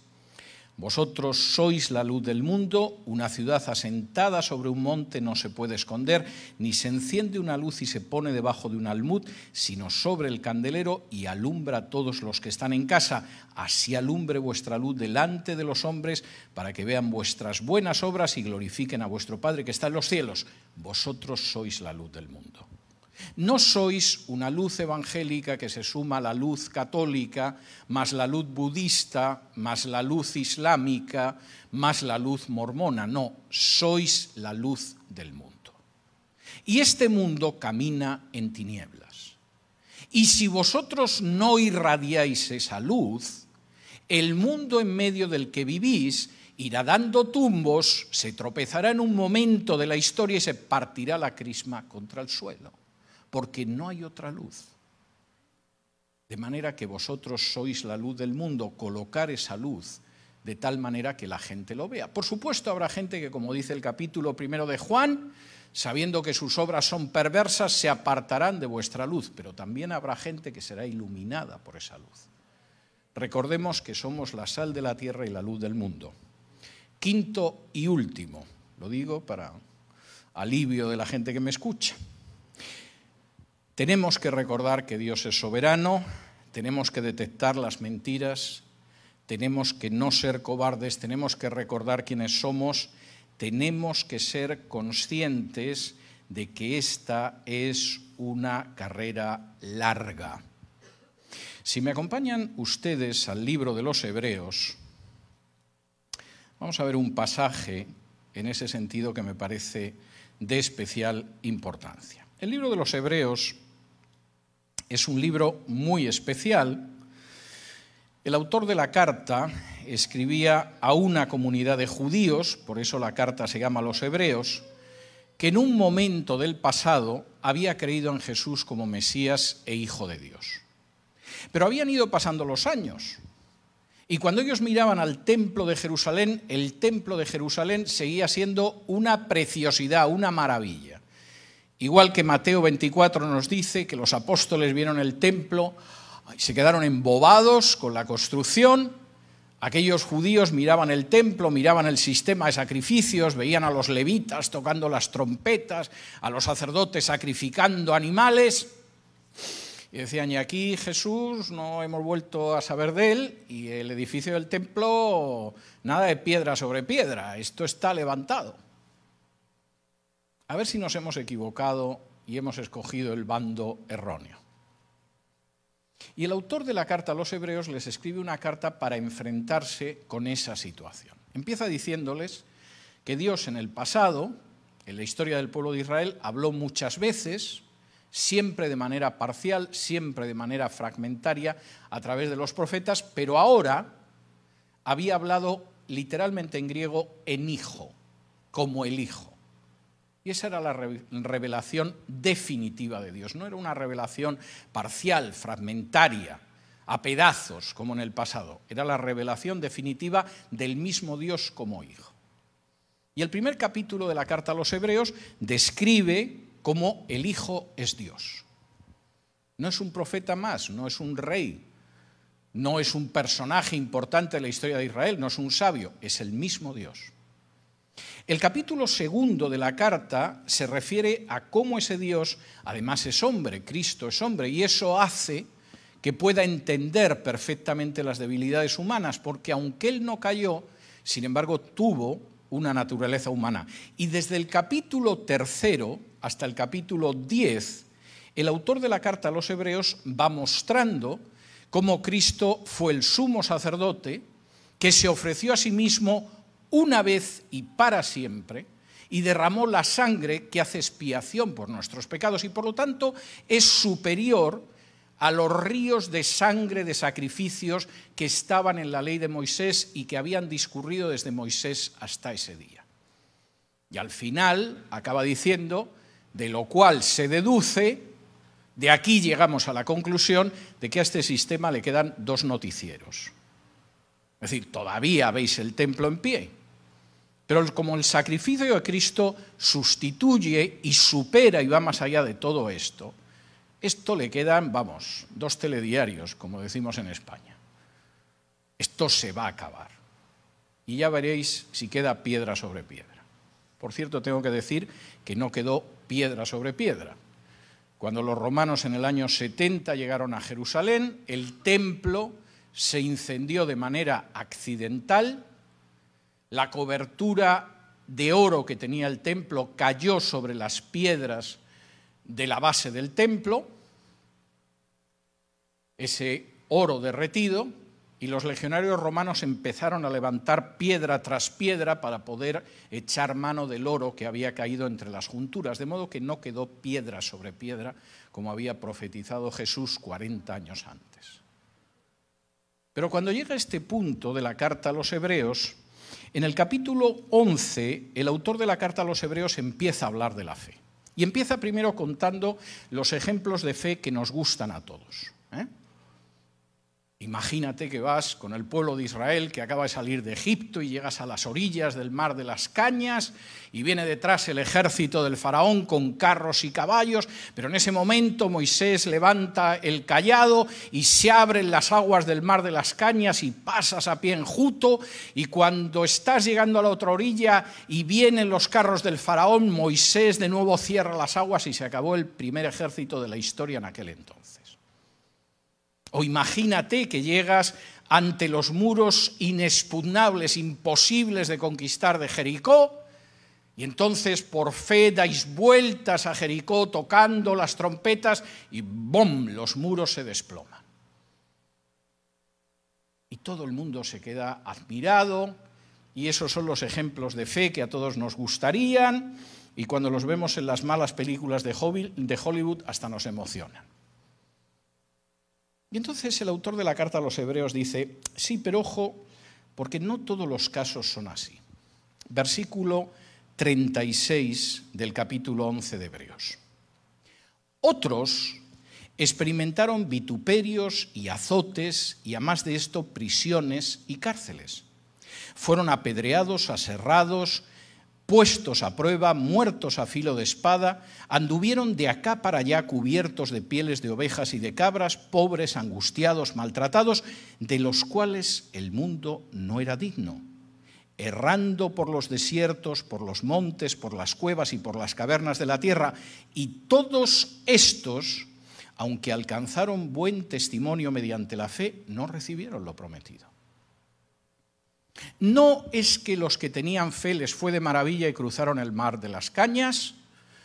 Vosotros sois la luz del mundo, una ciudad asentada sobre un monte no se puede esconder, ni se enciende una luz y se pone debajo de un almud, sino sobre el candelero y alumbra a todos los que están en casa. Así alumbre vuestra luz delante de los hombres, para que vean vuestras buenas obras y glorifiquen a vuestro Padre que está en los cielos. Vosotros sois la luz del mundo. No sois una luz evangélica que se suma a la luz católica, más la luz budista, más la luz islámica, más la luz mormona. No, sois la luz del mundo. Y este mundo camina en tinieblas. Y si vosotros no irradiáis esa luz, el mundo en medio del que vivís irá dando tumbos, se tropezará en un momento de la historia y se partirá la crisma contra el suelo porque no hay otra luz. De manera que vosotros sois la luz del mundo, colocar esa luz de tal manera que la gente lo vea. Por supuesto, habrá gente que, como dice el capítulo primero de Juan, sabiendo que sus obras son perversas, se apartarán de vuestra luz, pero también habrá gente que será iluminada por esa luz. Recordemos que somos la sal de la tierra y la luz del mundo. Quinto y último, lo digo para alivio de la gente que me escucha. Tenemos que recordar que Dios es soberano, tenemos que detectar las mentiras, tenemos que no ser cobardes, tenemos que recordar quiénes somos, tenemos que ser conscientes de que esta es una carrera larga. Si me acompañan ustedes al libro de los Hebreos, vamos a ver un pasaje en ese sentido que me parece de especial importancia. El libro de los Hebreos es un libro muy especial. El autor de la carta escribía a una comunidad de judíos, por eso la carta se llama los hebreos, que en un momento del pasado había creído en Jesús como Mesías e Hijo de Dios. Pero habían ido pasando los años. Y cuando ellos miraban al templo de Jerusalén, el templo de Jerusalén seguía siendo una preciosidad, una maravilla. Igual que Mateo 24 nos dice que los apóstoles vieron el templo y se quedaron embobados con la construcción, aquellos judíos miraban el templo, miraban el sistema de sacrificios, veían a los levitas tocando las trompetas, a los sacerdotes sacrificando animales. Y decían, y aquí Jesús, no hemos vuelto a saber de él, y el edificio del templo, nada de piedra sobre piedra, esto está levantado a ver si nos hemos equivocado y hemos escogido el bando erróneo. Y el autor de la carta a los hebreos les escribe una carta para enfrentarse con esa situación. Empieza diciéndoles que Dios en el pasado, en la historia del pueblo de Israel, habló muchas veces, siempre de manera parcial, siempre de manera fragmentaria, a través de los profetas, pero ahora había hablado literalmente en griego en hijo, como el hijo. Y esa era la revelación definitiva de Dios, no era una revelación parcial, fragmentaria, a pedazos, como en el pasado. Era la revelación definitiva del mismo Dios como Hijo. Y el primer capítulo de la carta a los Hebreos describe cómo el Hijo es Dios. No es un profeta más, no es un rey, no es un personaje importante en la historia de Israel, no es un sabio, es el mismo Dios. El capítulo segundo de la carta se refiere a cómo ese Dios, además es hombre, Cristo es hombre, y eso hace que pueda entender perfectamente las debilidades humanas, porque aunque Él no cayó, sin embargo tuvo una naturaleza humana. Y desde el capítulo tercero hasta el capítulo diez, el autor de la carta a los hebreos va mostrando cómo Cristo fue el sumo sacerdote que se ofreció a sí mismo una vez y para siempre y derramó la sangre que hace expiación por nuestros pecados y por lo tanto es superior a los ríos de sangre de sacrificios que estaban en la ley de Moisés y que habían discurrido desde Moisés hasta ese día. Y al final acaba diciendo, de lo cual se deduce, de aquí llegamos a la conclusión de que a este sistema le quedan dos noticieros. Es decir, todavía veis el templo en pie, pero como el sacrificio de Cristo sustituye y supera y va más allá de todo esto, esto le quedan, vamos, dos telediarios, como decimos en España. Esto se va a acabar. Y ya veréis si queda piedra sobre piedra. Por cierto, tengo que decir que no quedó piedra sobre piedra. Cuando los romanos en el año 70 llegaron a Jerusalén, el templo se incendió de manera accidental la cobertura de oro que tenía el templo cayó sobre las piedras de la base del templo, ese oro derretido, y los legionarios romanos empezaron a levantar piedra tras piedra para poder echar mano del oro que había caído entre las junturas, de modo que no quedó piedra sobre piedra, como había profetizado Jesús 40 años antes. Pero cuando llega este punto de la carta a los hebreos, en el capítulo 11, el autor de la carta a los hebreos empieza a hablar de la fe. Y empieza primero contando los ejemplos de fe que nos gustan a todos. ¿eh? Imagínate que vas con el pueblo de Israel que acaba de salir de Egipto y llegas a las orillas del mar de las cañas y viene detrás el ejército del faraón con carros y caballos, pero en ese momento Moisés levanta el callado y se abren las aguas del mar de las cañas y pasas a pie enjuto y cuando estás llegando a la otra orilla y vienen los carros del faraón, Moisés de nuevo cierra las aguas y se acabó el primer ejército de la historia en aquel entonces. O imagínate que llegas ante los muros inexpugnables, imposibles de conquistar de Jericó, y entonces por fe dais vueltas a Jericó tocando las trompetas y ¡bom! los muros se desploman. Y todo el mundo se queda admirado y esos son los ejemplos de fe que a todos nos gustarían y cuando los vemos en las malas películas de Hollywood hasta nos emocionan. Y entonces el autor de la carta a los hebreos dice, sí, pero ojo, porque no todos los casos son así. Versículo 36 del capítulo 11 de Hebreos. Otros experimentaron vituperios y azotes y, a más de esto, prisiones y cárceles. Fueron apedreados, aserrados, puestos a prueba, muertos a filo de espada, anduvieron de acá para allá cubiertos de pieles de ovejas y de cabras, pobres, angustiados, maltratados, de los cuales el mundo no era digno, errando por los desiertos, por los montes, por las cuevas y por las cavernas de la tierra. Y todos estos, aunque alcanzaron buen testimonio mediante la fe, no recibieron lo prometido no es que los que tenían fe les fue de maravilla y cruzaron el mar de las cañas,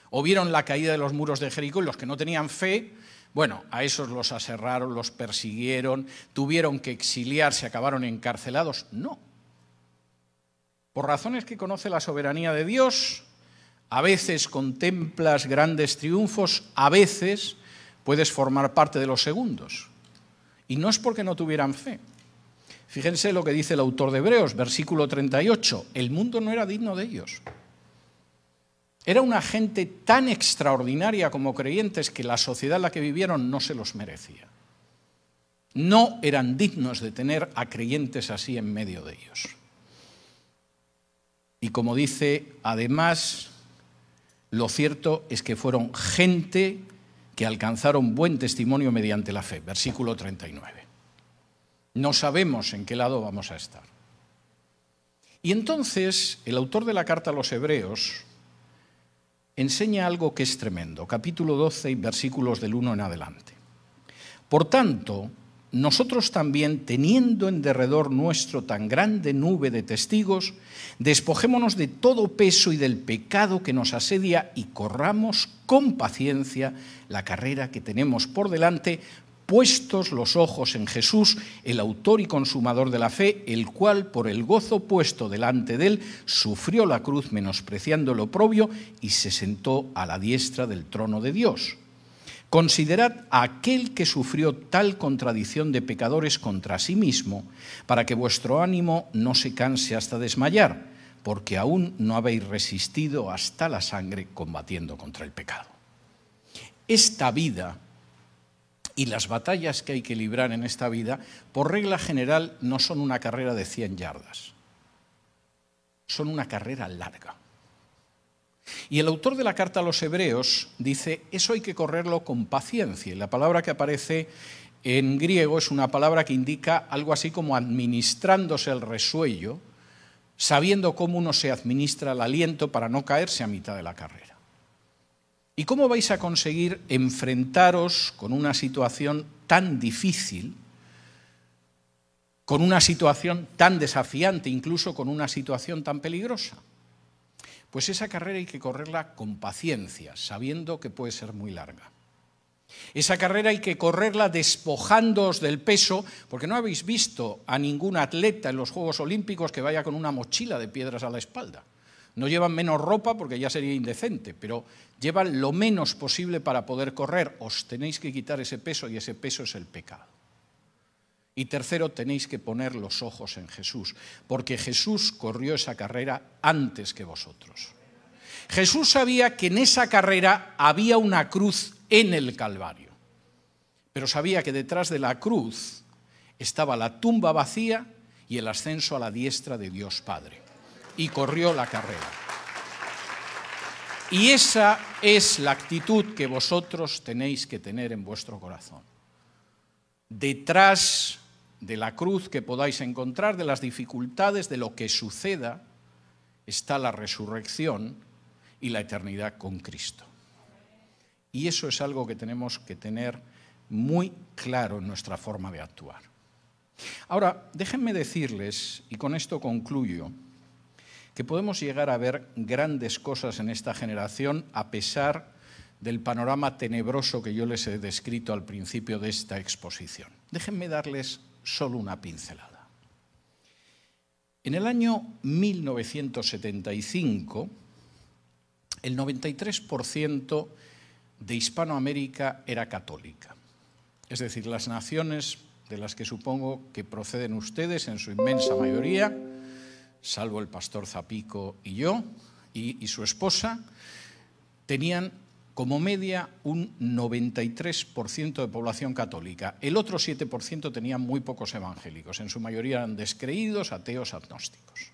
o vieron la caída de los muros de Jericó y los que no tenían fe, bueno, a esos los aserraron, los persiguieron, tuvieron que exiliarse, acabaron encarcelados. No. Por razones que conoce la soberanía de Dios, a veces contemplas grandes triunfos, a veces puedes formar parte de los segundos. Y no es porque no tuvieran fe, Fíjense lo que dice el autor de Hebreos, versículo 38. El mundo no era digno de ellos. Era una gente tan extraordinaria como creyentes que la sociedad en la que vivieron no se los merecía. No eran dignos de tener a creyentes así en medio de ellos. Y como dice, además, lo cierto es que fueron gente que alcanzaron buen testimonio mediante la fe. Versículo 39. No sabemos en qué lado vamos a estar. Y entonces el autor de la carta a los Hebreos enseña algo que es tremendo, capítulo 12 y versículos del 1 en adelante. Por tanto, nosotros también, teniendo en derredor nuestro tan grande nube de testigos, despojémonos de todo peso y del pecado que nos asedia y corramos con paciencia la carrera que tenemos por delante, puestos los ojos en Jesús, el autor y consumador de la fe, el cual por el gozo puesto delante de él sufrió la cruz menospreciando el propio y se sentó a la diestra del trono de Dios. Considerad a aquel que sufrió tal contradicción de pecadores contra sí mismo, para que vuestro ánimo no se canse hasta desmayar, porque aún no habéis resistido hasta la sangre combatiendo contra el pecado. Esta vida y las batallas que hay que librar en esta vida, por regla general, no son una carrera de 100 yardas, son una carrera larga. Y el autor de la carta a los hebreos dice, eso hay que correrlo con paciencia. Y la palabra que aparece en griego es una palabra que indica algo así como administrándose el resuello, sabiendo cómo uno se administra el aliento para no caerse a mitad de la carrera. ¿Y cómo vais a conseguir enfrentaros con una situación tan difícil, con una situación tan desafiante, incluso con una situación tan peligrosa? Pues esa carrera hay que correrla con paciencia, sabiendo que puede ser muy larga. Esa carrera hay que correrla despojándoos del peso, porque no habéis visto a ningún atleta en los Juegos Olímpicos que vaya con una mochila de piedras a la espalda. No llevan menos ropa porque ya sería indecente, pero llevan lo menos posible para poder correr. Os tenéis que quitar ese peso y ese peso es el pecado. Y tercero, tenéis que poner los ojos en Jesús, porque Jesús corrió esa carrera antes que vosotros. Jesús sabía que en esa carrera había una cruz en el Calvario, pero sabía que detrás de la cruz estaba la tumba vacía y el ascenso a la diestra de Dios Padre y corrió la carrera. Y esa es la actitud que vosotros tenéis que tener en vuestro corazón. Detrás de la cruz que podáis encontrar, de las dificultades, de lo que suceda, está la resurrección y la eternidad con Cristo. Y eso es algo que tenemos que tener muy claro en nuestra forma de actuar. Ahora, déjenme decirles, y con esto concluyo, que podemos llegar a ver grandes cosas en esta generación a pesar del panorama tenebroso que yo les he descrito al principio de esta exposición. Déjenme darles solo una pincelada. En el año 1975, el 93% de Hispanoamérica era católica. Es decir, las naciones de las que supongo que proceden ustedes en su inmensa mayoría, salvo el pastor Zapico y yo, y, su esposa, tenían como media un 93% de población católica. El otro 7% tenía muy pocos evangélicos, en su mayoría eran descreídos, ateos, agnósticos.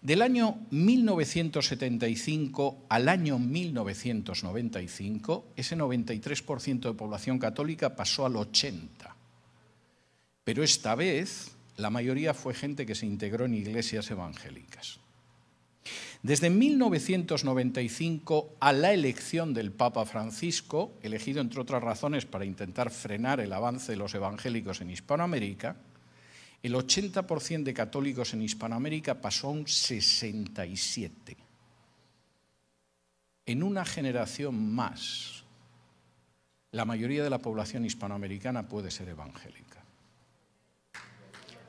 Del año 1975 al año 1995, ese 93% de población católica pasó al 80%. Pero esta vez la mayoría fue gente que se integró en iglesias evangélicas. Desde 1995 a la elección del Papa Francisco, elegido entre otras razones para intentar frenar el avance de los evangélicos en Hispanoamérica, el 80% de católicos en Hispanoamérica pasó a un 67. En una generación más, la mayoría de la población hispanoamericana puede ser evangélica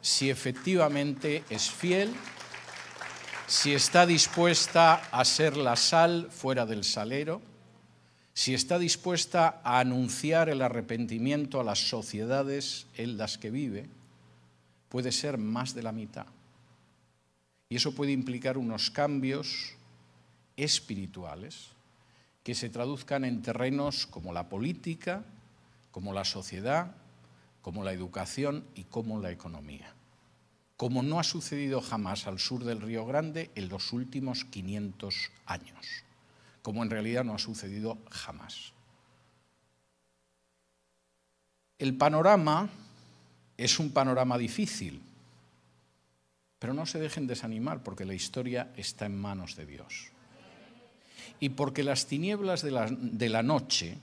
si efectivamente es fiel, si está dispuesta a ser la sal fuera del salero, si está dispuesta a anunciar el arrepentimiento a las sociedades en las que vive, puede ser más de la mitad. Y eso puede implicar unos cambios espirituales que se traduzcan en terrenos como la política, como la sociedad, como la educación y como la economía como no ha sucedido jamás al sur del Río Grande en los últimos 500 años, como en realidad no ha sucedido jamás. El panorama es un panorama difícil, pero no se dejen desanimar porque la historia está en manos de Dios. Y porque las tinieblas de la, de la noche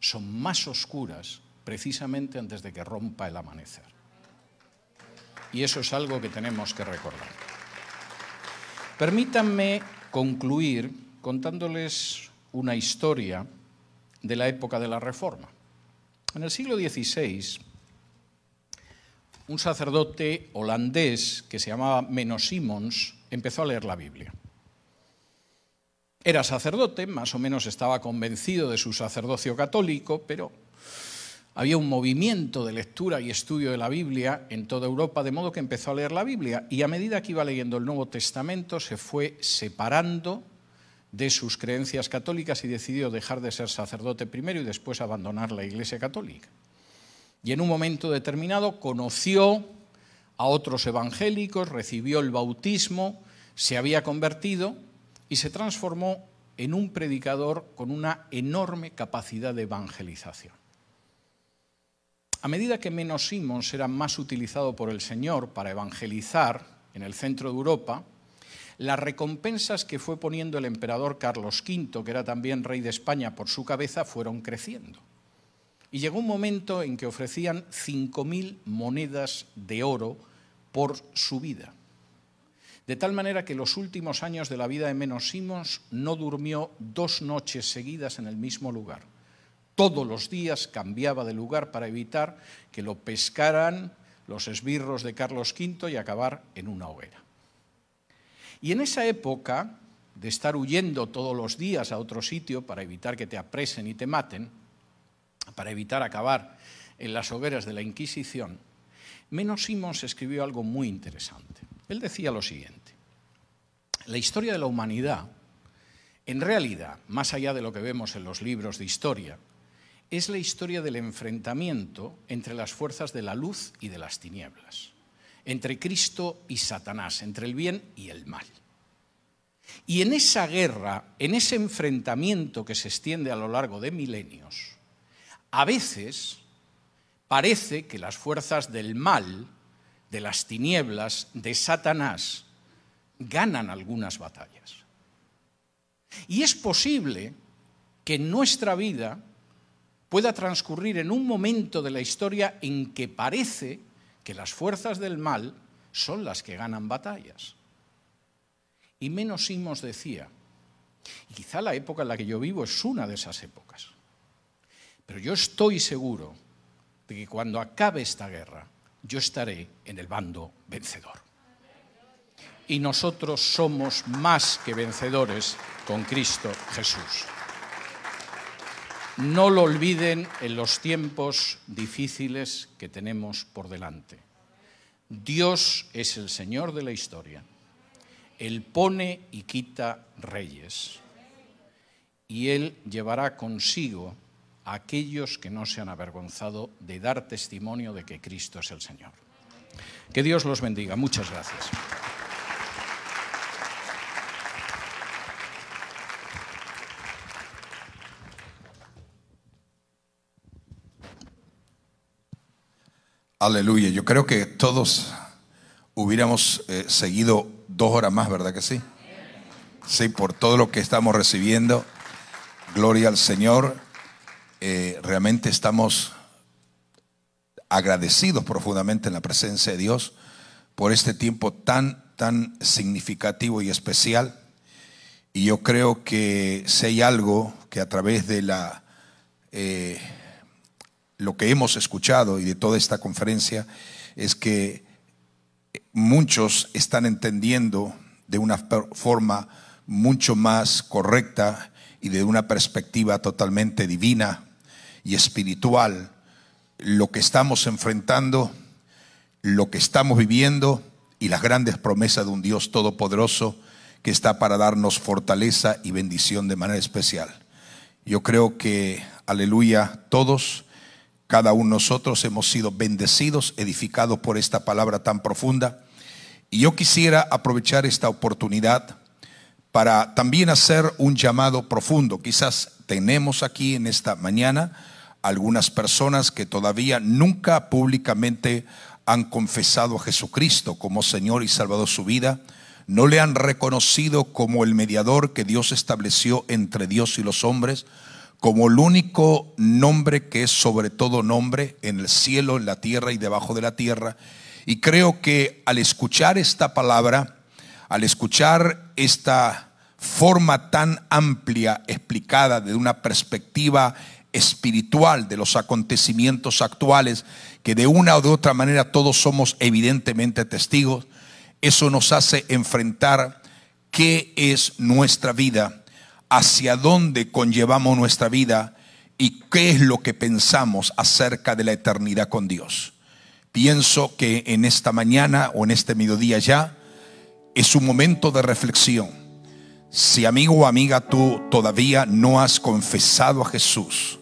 son más oscuras precisamente antes de que rompa el amanecer. Y eso es algo que tenemos que recordar. Permítanme concluir contándoles una historia de la época de la Reforma. En el siglo XVI, un sacerdote holandés que se llamaba Menno Simons empezó a leer la Biblia. Era sacerdote, más o menos estaba convencido de su sacerdocio católico, pero había un movimiento de lectura y estudio de la Biblia en toda Europa, de modo que empezó a leer la Biblia y a medida que iba leyendo el Nuevo Testamento se fue separando de sus creencias católicas y decidió dejar de ser sacerdote primero y después abandonar la Iglesia Católica. Y en un momento determinado conoció a otros evangélicos, recibió el bautismo, se había convertido y se transformó en un predicador con una enorme capacidad de evangelización a medida que Menos era más utilizado por el Señor para evangelizar en el centro de Europa, las recompensas que fue poniendo el emperador Carlos V, que era también rey de España por su cabeza, fueron creciendo. Y llegó un momento en que ofrecían 5.000 monedas de oro por su vida. De tal manera que los últimos años de la vida de Menos Simons no durmió dos noches seguidas en el mismo lugar todos los días cambiaba de lugar para evitar que lo pescaran los esbirros de Carlos V y acabar en una hoguera. Y en esa época de estar huyendo todos los días a otro sitio para evitar que te apresen y te maten, para evitar acabar en las hogueras de la Inquisición, Menos escribió algo muy interesante. Él decía lo siguiente, la historia de la humanidad, en realidad, más allá de lo que vemos en los libros de historia, es la historia del enfrentamiento entre las fuerzas de la luz y de las tinieblas, entre Cristo y Satanás, entre el bien y el mal. Y en esa guerra, en ese enfrentamiento que se extiende a lo largo de milenios, a veces parece que las fuerzas del mal, de las tinieblas, de Satanás, ganan algunas batallas. Y es posible que en nuestra vida pueda transcurrir en un momento de la historia en que parece que las fuerzas del mal son las que ganan batallas. Y Menos decía, y quizá la época en la que yo vivo es una de esas épocas, pero yo estoy seguro de que cuando acabe esta guerra, yo estaré en el bando vencedor. Y nosotros somos más que vencedores con Cristo Jesús. No lo olviden en los tiempos difíciles que tenemos por delante. Dios es el Señor de la historia. Él pone y quita reyes. Y Él llevará consigo a aquellos que no se han avergonzado de dar testimonio de que Cristo es el Señor. Que Dios los bendiga. Muchas gracias. Aleluya. Yo creo que todos hubiéramos eh, seguido dos horas más, ¿verdad que sí? Sí, por todo lo que estamos recibiendo. Gloria al Señor. Eh, realmente estamos agradecidos profundamente en la presencia de Dios por este tiempo tan, tan significativo y especial. Y yo creo que si hay algo que a través de la... Eh, lo que hemos escuchado y de toda esta conferencia es que muchos están entendiendo de una forma mucho más correcta y de una perspectiva totalmente divina y espiritual lo que estamos enfrentando, lo que estamos viviendo y las grandes promesas de un Dios todopoderoso que está para darnos fortaleza y bendición de manera especial. Yo creo que, aleluya, todos cada uno de nosotros hemos sido bendecidos, edificados por esta palabra tan profunda. Y yo quisiera aprovechar esta oportunidad para también hacer un llamado profundo. Quizás tenemos aquí en esta mañana algunas personas que todavía nunca públicamente han confesado a Jesucristo como Señor y Salvador su vida, no le han reconocido como el mediador que Dios estableció entre Dios y los hombres, como el único nombre que es sobre todo nombre en el cielo, en la tierra y debajo de la tierra. Y creo que al escuchar esta palabra, al escuchar esta forma tan amplia explicada de una perspectiva espiritual de los acontecimientos actuales, que de una o de otra manera todos somos evidentemente testigos, eso nos hace enfrentar qué es nuestra vida hacia dónde conllevamos nuestra vida y qué es lo que pensamos acerca de la eternidad con Dios. Pienso que en esta mañana o en este mediodía ya es un momento de reflexión. Si amigo o amiga tú todavía no has confesado a Jesús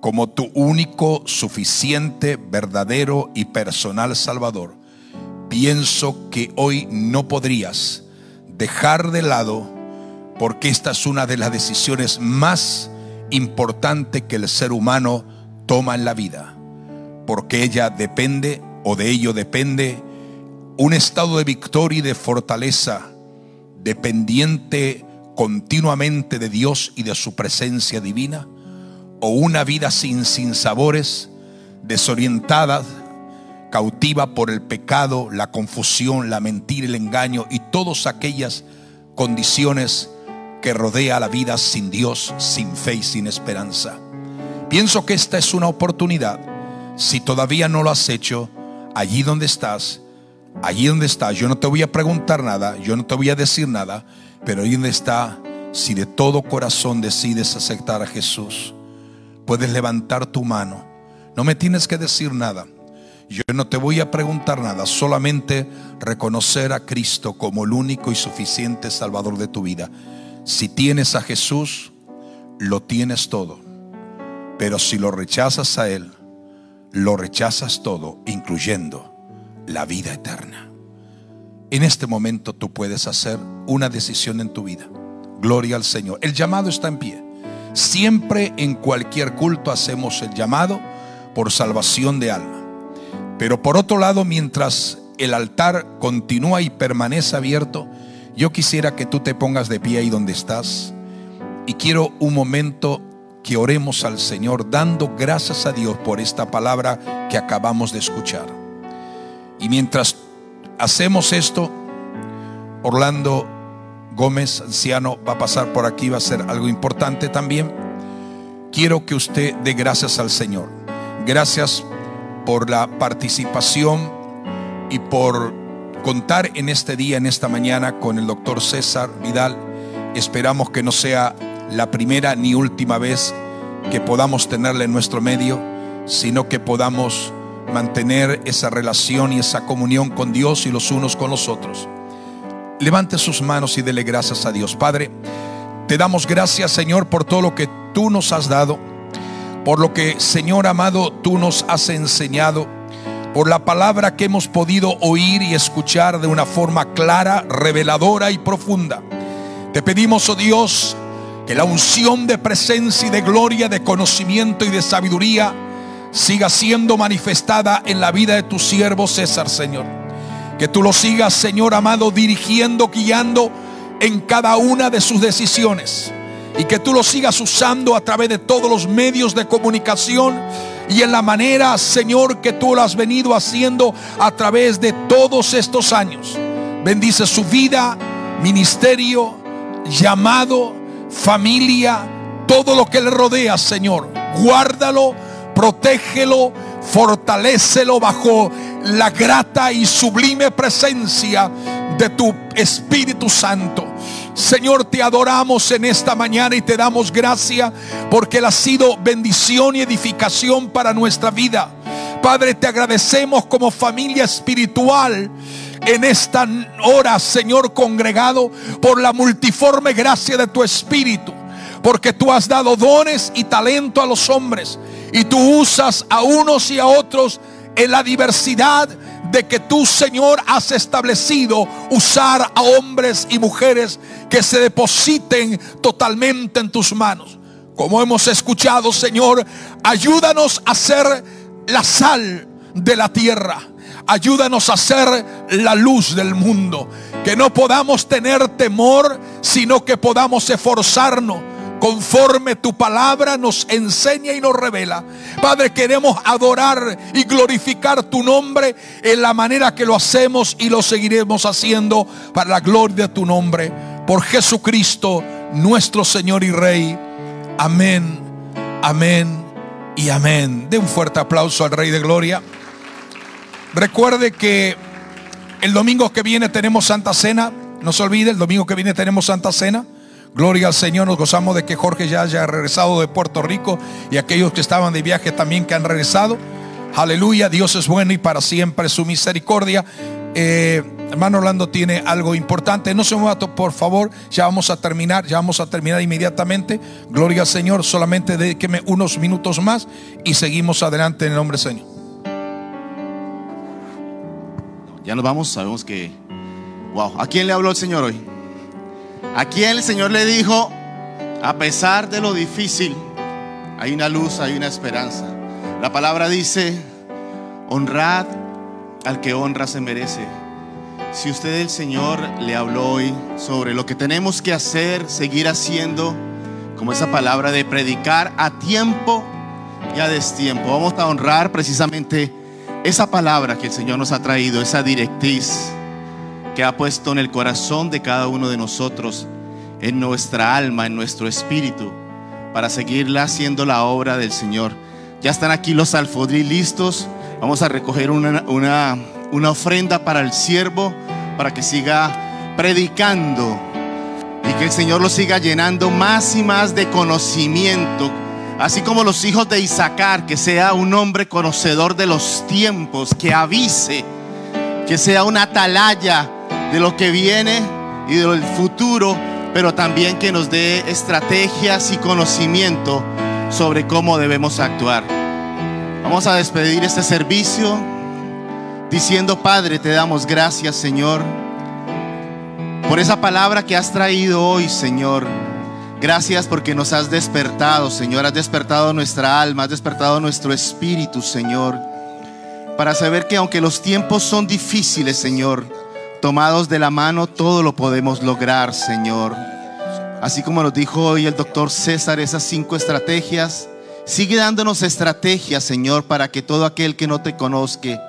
como tu único, suficiente, verdadero y personal Salvador, pienso que hoy no podrías dejar de lado porque esta es una de las decisiones más importantes que el ser humano toma en la vida, porque ella depende o de ello depende un estado de victoria y de fortaleza dependiente continuamente de Dios y de su presencia divina, o una vida sin sabores, desorientada, cautiva por el pecado, la confusión, la mentira, el engaño y todas aquellas condiciones que rodea la vida sin Dios, sin fe y sin esperanza. Pienso que esta es una oportunidad. Si todavía no lo has hecho, allí donde estás, allí donde estás, yo no te voy a preguntar nada, yo no te voy a decir nada, pero ahí donde está, si de todo corazón decides aceptar a Jesús, puedes levantar tu mano. No me tienes que decir nada. Yo no te voy a preguntar nada, solamente reconocer a Cristo como el único y suficiente Salvador de tu vida. Si tienes a Jesús, lo tienes todo. Pero si lo rechazas a Él, lo rechazas todo, incluyendo la vida eterna. En este momento tú puedes hacer una decisión en tu vida. Gloria al Señor. El llamado está en pie. Siempre en cualquier culto hacemos el llamado por salvación de alma. Pero por otro lado, mientras el altar continúa y permanece abierto, yo quisiera que tú te pongas de pie ahí donde estás y quiero un momento que oremos al Señor dando gracias a Dios por esta palabra que acabamos de escuchar. Y mientras hacemos esto, Orlando Gómez, anciano, va a pasar por aquí, va a ser algo importante también. Quiero que usted dé gracias al Señor. Gracias por la participación y por contar en este día, en esta mañana, con el doctor César Vidal. Esperamos que no sea la primera ni última vez que podamos tenerle en nuestro medio, sino que podamos mantener esa relación y esa comunión con Dios y los unos con los otros. Levante sus manos y dele gracias a Dios. Padre, te damos gracias, Señor, por todo lo que tú nos has dado, por lo que, Señor amado, tú nos has enseñado por la palabra que hemos podido oír y escuchar de una forma clara, reveladora y profunda. Te pedimos, oh Dios, que la unción de presencia y de gloria, de conocimiento y de sabiduría siga siendo manifestada en la vida de tu siervo César, Señor. Que tú lo sigas, Señor amado, dirigiendo, guiando en cada una de sus decisiones. Y que tú lo sigas usando a través de todos los medios de comunicación y en la manera, Señor, que tú lo has venido haciendo a través de todos estos años. Bendice su vida, ministerio, llamado, familia, todo lo que le rodea, Señor. Guárdalo, protégelo, fortalecelo bajo la grata y sublime presencia de tu Espíritu Santo. Señor, te adoramos en esta mañana y te damos gracia porque Él ha sido bendición y edificación para nuestra vida. Padre, te agradecemos como familia espiritual en esta hora, Señor, congregado por la multiforme gracia de tu Espíritu. Porque tú has dado dones y talento a los hombres y tú usas a unos y a otros en la diversidad de que tú, Señor, has establecido usar a hombres y mujeres que se depositen totalmente en tus manos. Como hemos escuchado, Señor, ayúdanos a ser la sal de la tierra. Ayúdanos a ser la luz del mundo. Que no podamos tener temor, sino que podamos esforzarnos conforme tu palabra nos enseña y nos revela. Padre, queremos adorar y glorificar tu nombre en la manera que lo hacemos y lo seguiremos haciendo para la gloria de tu nombre. Por Jesucristo, nuestro Señor y Rey. Amén, amén y amén. De un fuerte aplauso al Rey de Gloria. Recuerde que el domingo que viene tenemos Santa Cena. No se olvide, el domingo que viene tenemos Santa Cena. Gloria al Señor, nos gozamos de que Jorge ya haya regresado de Puerto Rico y aquellos que estaban de viaje también que han regresado. Aleluya, Dios es bueno y para siempre su misericordia. Eh, hermano Orlando tiene algo importante. No se mueva, por favor. Ya vamos a terminar, ya vamos a terminar inmediatamente. Gloria al Señor. Solamente déjeme unos minutos más y seguimos adelante en el nombre del Señor. Ya nos vamos, sabemos que. Wow, ¿a quién le habló el Señor hoy? Aquí el Señor le dijo, a pesar de lo difícil, hay una luz, hay una esperanza. La palabra dice, honrad al que honra se merece. Si usted el Señor le habló hoy sobre lo que tenemos que hacer, seguir haciendo, como esa palabra de predicar a tiempo y a destiempo. Vamos a honrar precisamente esa palabra que el Señor nos ha traído, esa directriz que ha puesto en el corazón de cada uno de nosotros, en nuestra alma, en nuestro espíritu, para seguirla haciendo la obra del Señor. Ya están aquí los alfodril listos. Vamos a recoger una, una ofrenda para el siervo, para que siga predicando y que el Señor lo siga llenando más y más de conocimiento. Así como los hijos de Isaacar, que sea un hombre conocedor de los tiempos, que avise, que sea una atalaya de lo que viene y del futuro, pero también que nos dé estrategias y conocimiento sobre cómo debemos actuar. Vamos a despedir este servicio diciendo, Padre, te damos gracias, Señor, por esa palabra que has traído hoy, Señor. Gracias porque nos has despertado, Señor. Has despertado nuestra alma, has despertado nuestro espíritu, Señor. Para saber que aunque los tiempos son difíciles, Señor, Tomados de la mano, todo lo podemos lograr, Señor. Así como nos dijo hoy el doctor César, esas cinco estrategias. Sigue dándonos estrategias, Señor, para que todo aquel que no te conozca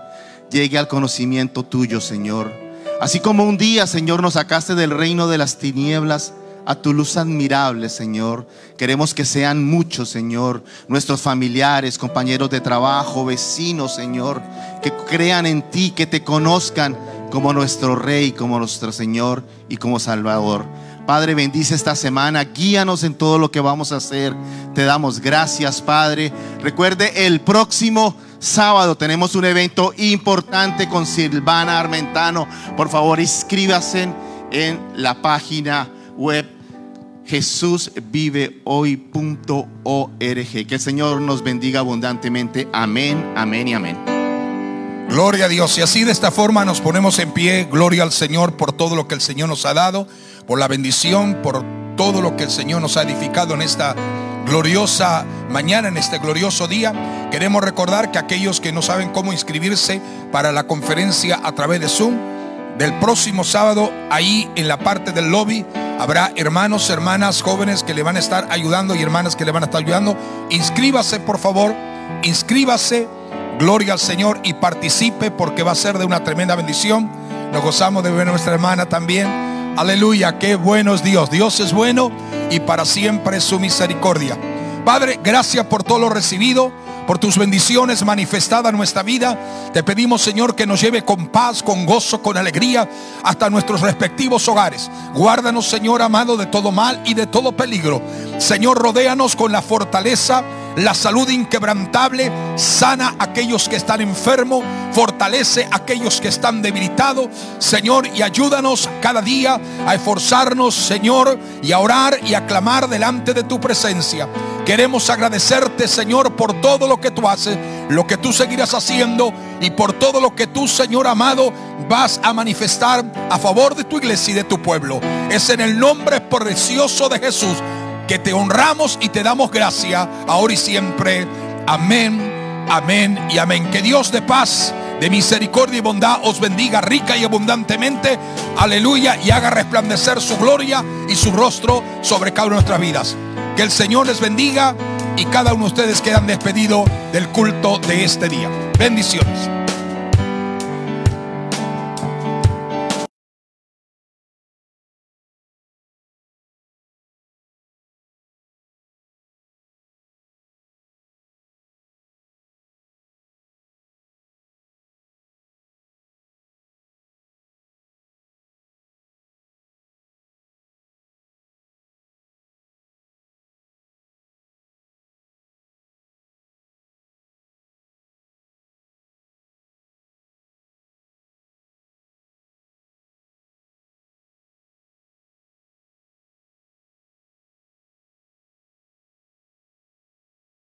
llegue al conocimiento tuyo, Señor. Así como un día, Señor, nos sacaste del reino de las tinieblas a tu luz admirable, Señor. Queremos que sean muchos, Señor, nuestros familiares, compañeros de trabajo, vecinos, Señor, que crean en ti, que te conozcan como nuestro Rey, como nuestro Señor y como Salvador. Padre, bendice esta semana, guíanos en todo lo que vamos a hacer. Te damos gracias, Padre. Recuerde, el próximo sábado tenemos un evento importante con Silvana Armentano. Por favor, inscríbase en la página web jesusvivehoy.org. Que el Señor nos bendiga abundantemente. Amén, amén y amén. Gloria a Dios. Y así de esta forma nos ponemos en pie. Gloria al Señor por todo lo que el Señor nos ha dado, por la bendición, por todo lo que el Señor nos ha edificado en esta gloriosa mañana, en este glorioso día. Queremos recordar que aquellos que no saben cómo inscribirse para la conferencia a través de Zoom, del próximo sábado, ahí en la parte del lobby, habrá hermanos, hermanas, jóvenes que le van a estar ayudando y hermanas que le van a estar ayudando. Inscríbase, por favor. Inscríbase Gloria al Señor y participe porque va a ser de una tremenda bendición. Nos gozamos de ver a nuestra hermana también. Aleluya, qué bueno es Dios. Dios es bueno y para siempre su misericordia. Padre, gracias por todo lo recibido, por tus bendiciones manifestadas en nuestra vida. Te pedimos, Señor, que nos lleve con paz, con gozo, con alegría hasta nuestros respectivos hogares. Guárdanos, Señor amado, de todo mal y de todo peligro. Señor, rodéanos con la fortaleza la salud inquebrantable sana a aquellos que están enfermos, fortalece a aquellos que están debilitados, Señor, y ayúdanos cada día a esforzarnos, Señor, y a orar y a clamar delante de tu presencia. Queremos agradecerte, Señor, por todo lo que tú haces, lo que tú seguirás haciendo y por todo lo que tú, Señor amado, vas a manifestar a favor de tu iglesia y de tu pueblo. Es en el nombre precioso de Jesús que te honramos y te damos gracia, ahora y siempre. Amén, amén y amén. Que Dios de paz, de misericordia y bondad os bendiga rica y abundantemente. Aleluya y haga resplandecer su gloria y su rostro sobre cada una de nuestras vidas. Que el Señor les bendiga y cada uno de ustedes quedan despedido del culto de este día. Bendiciones.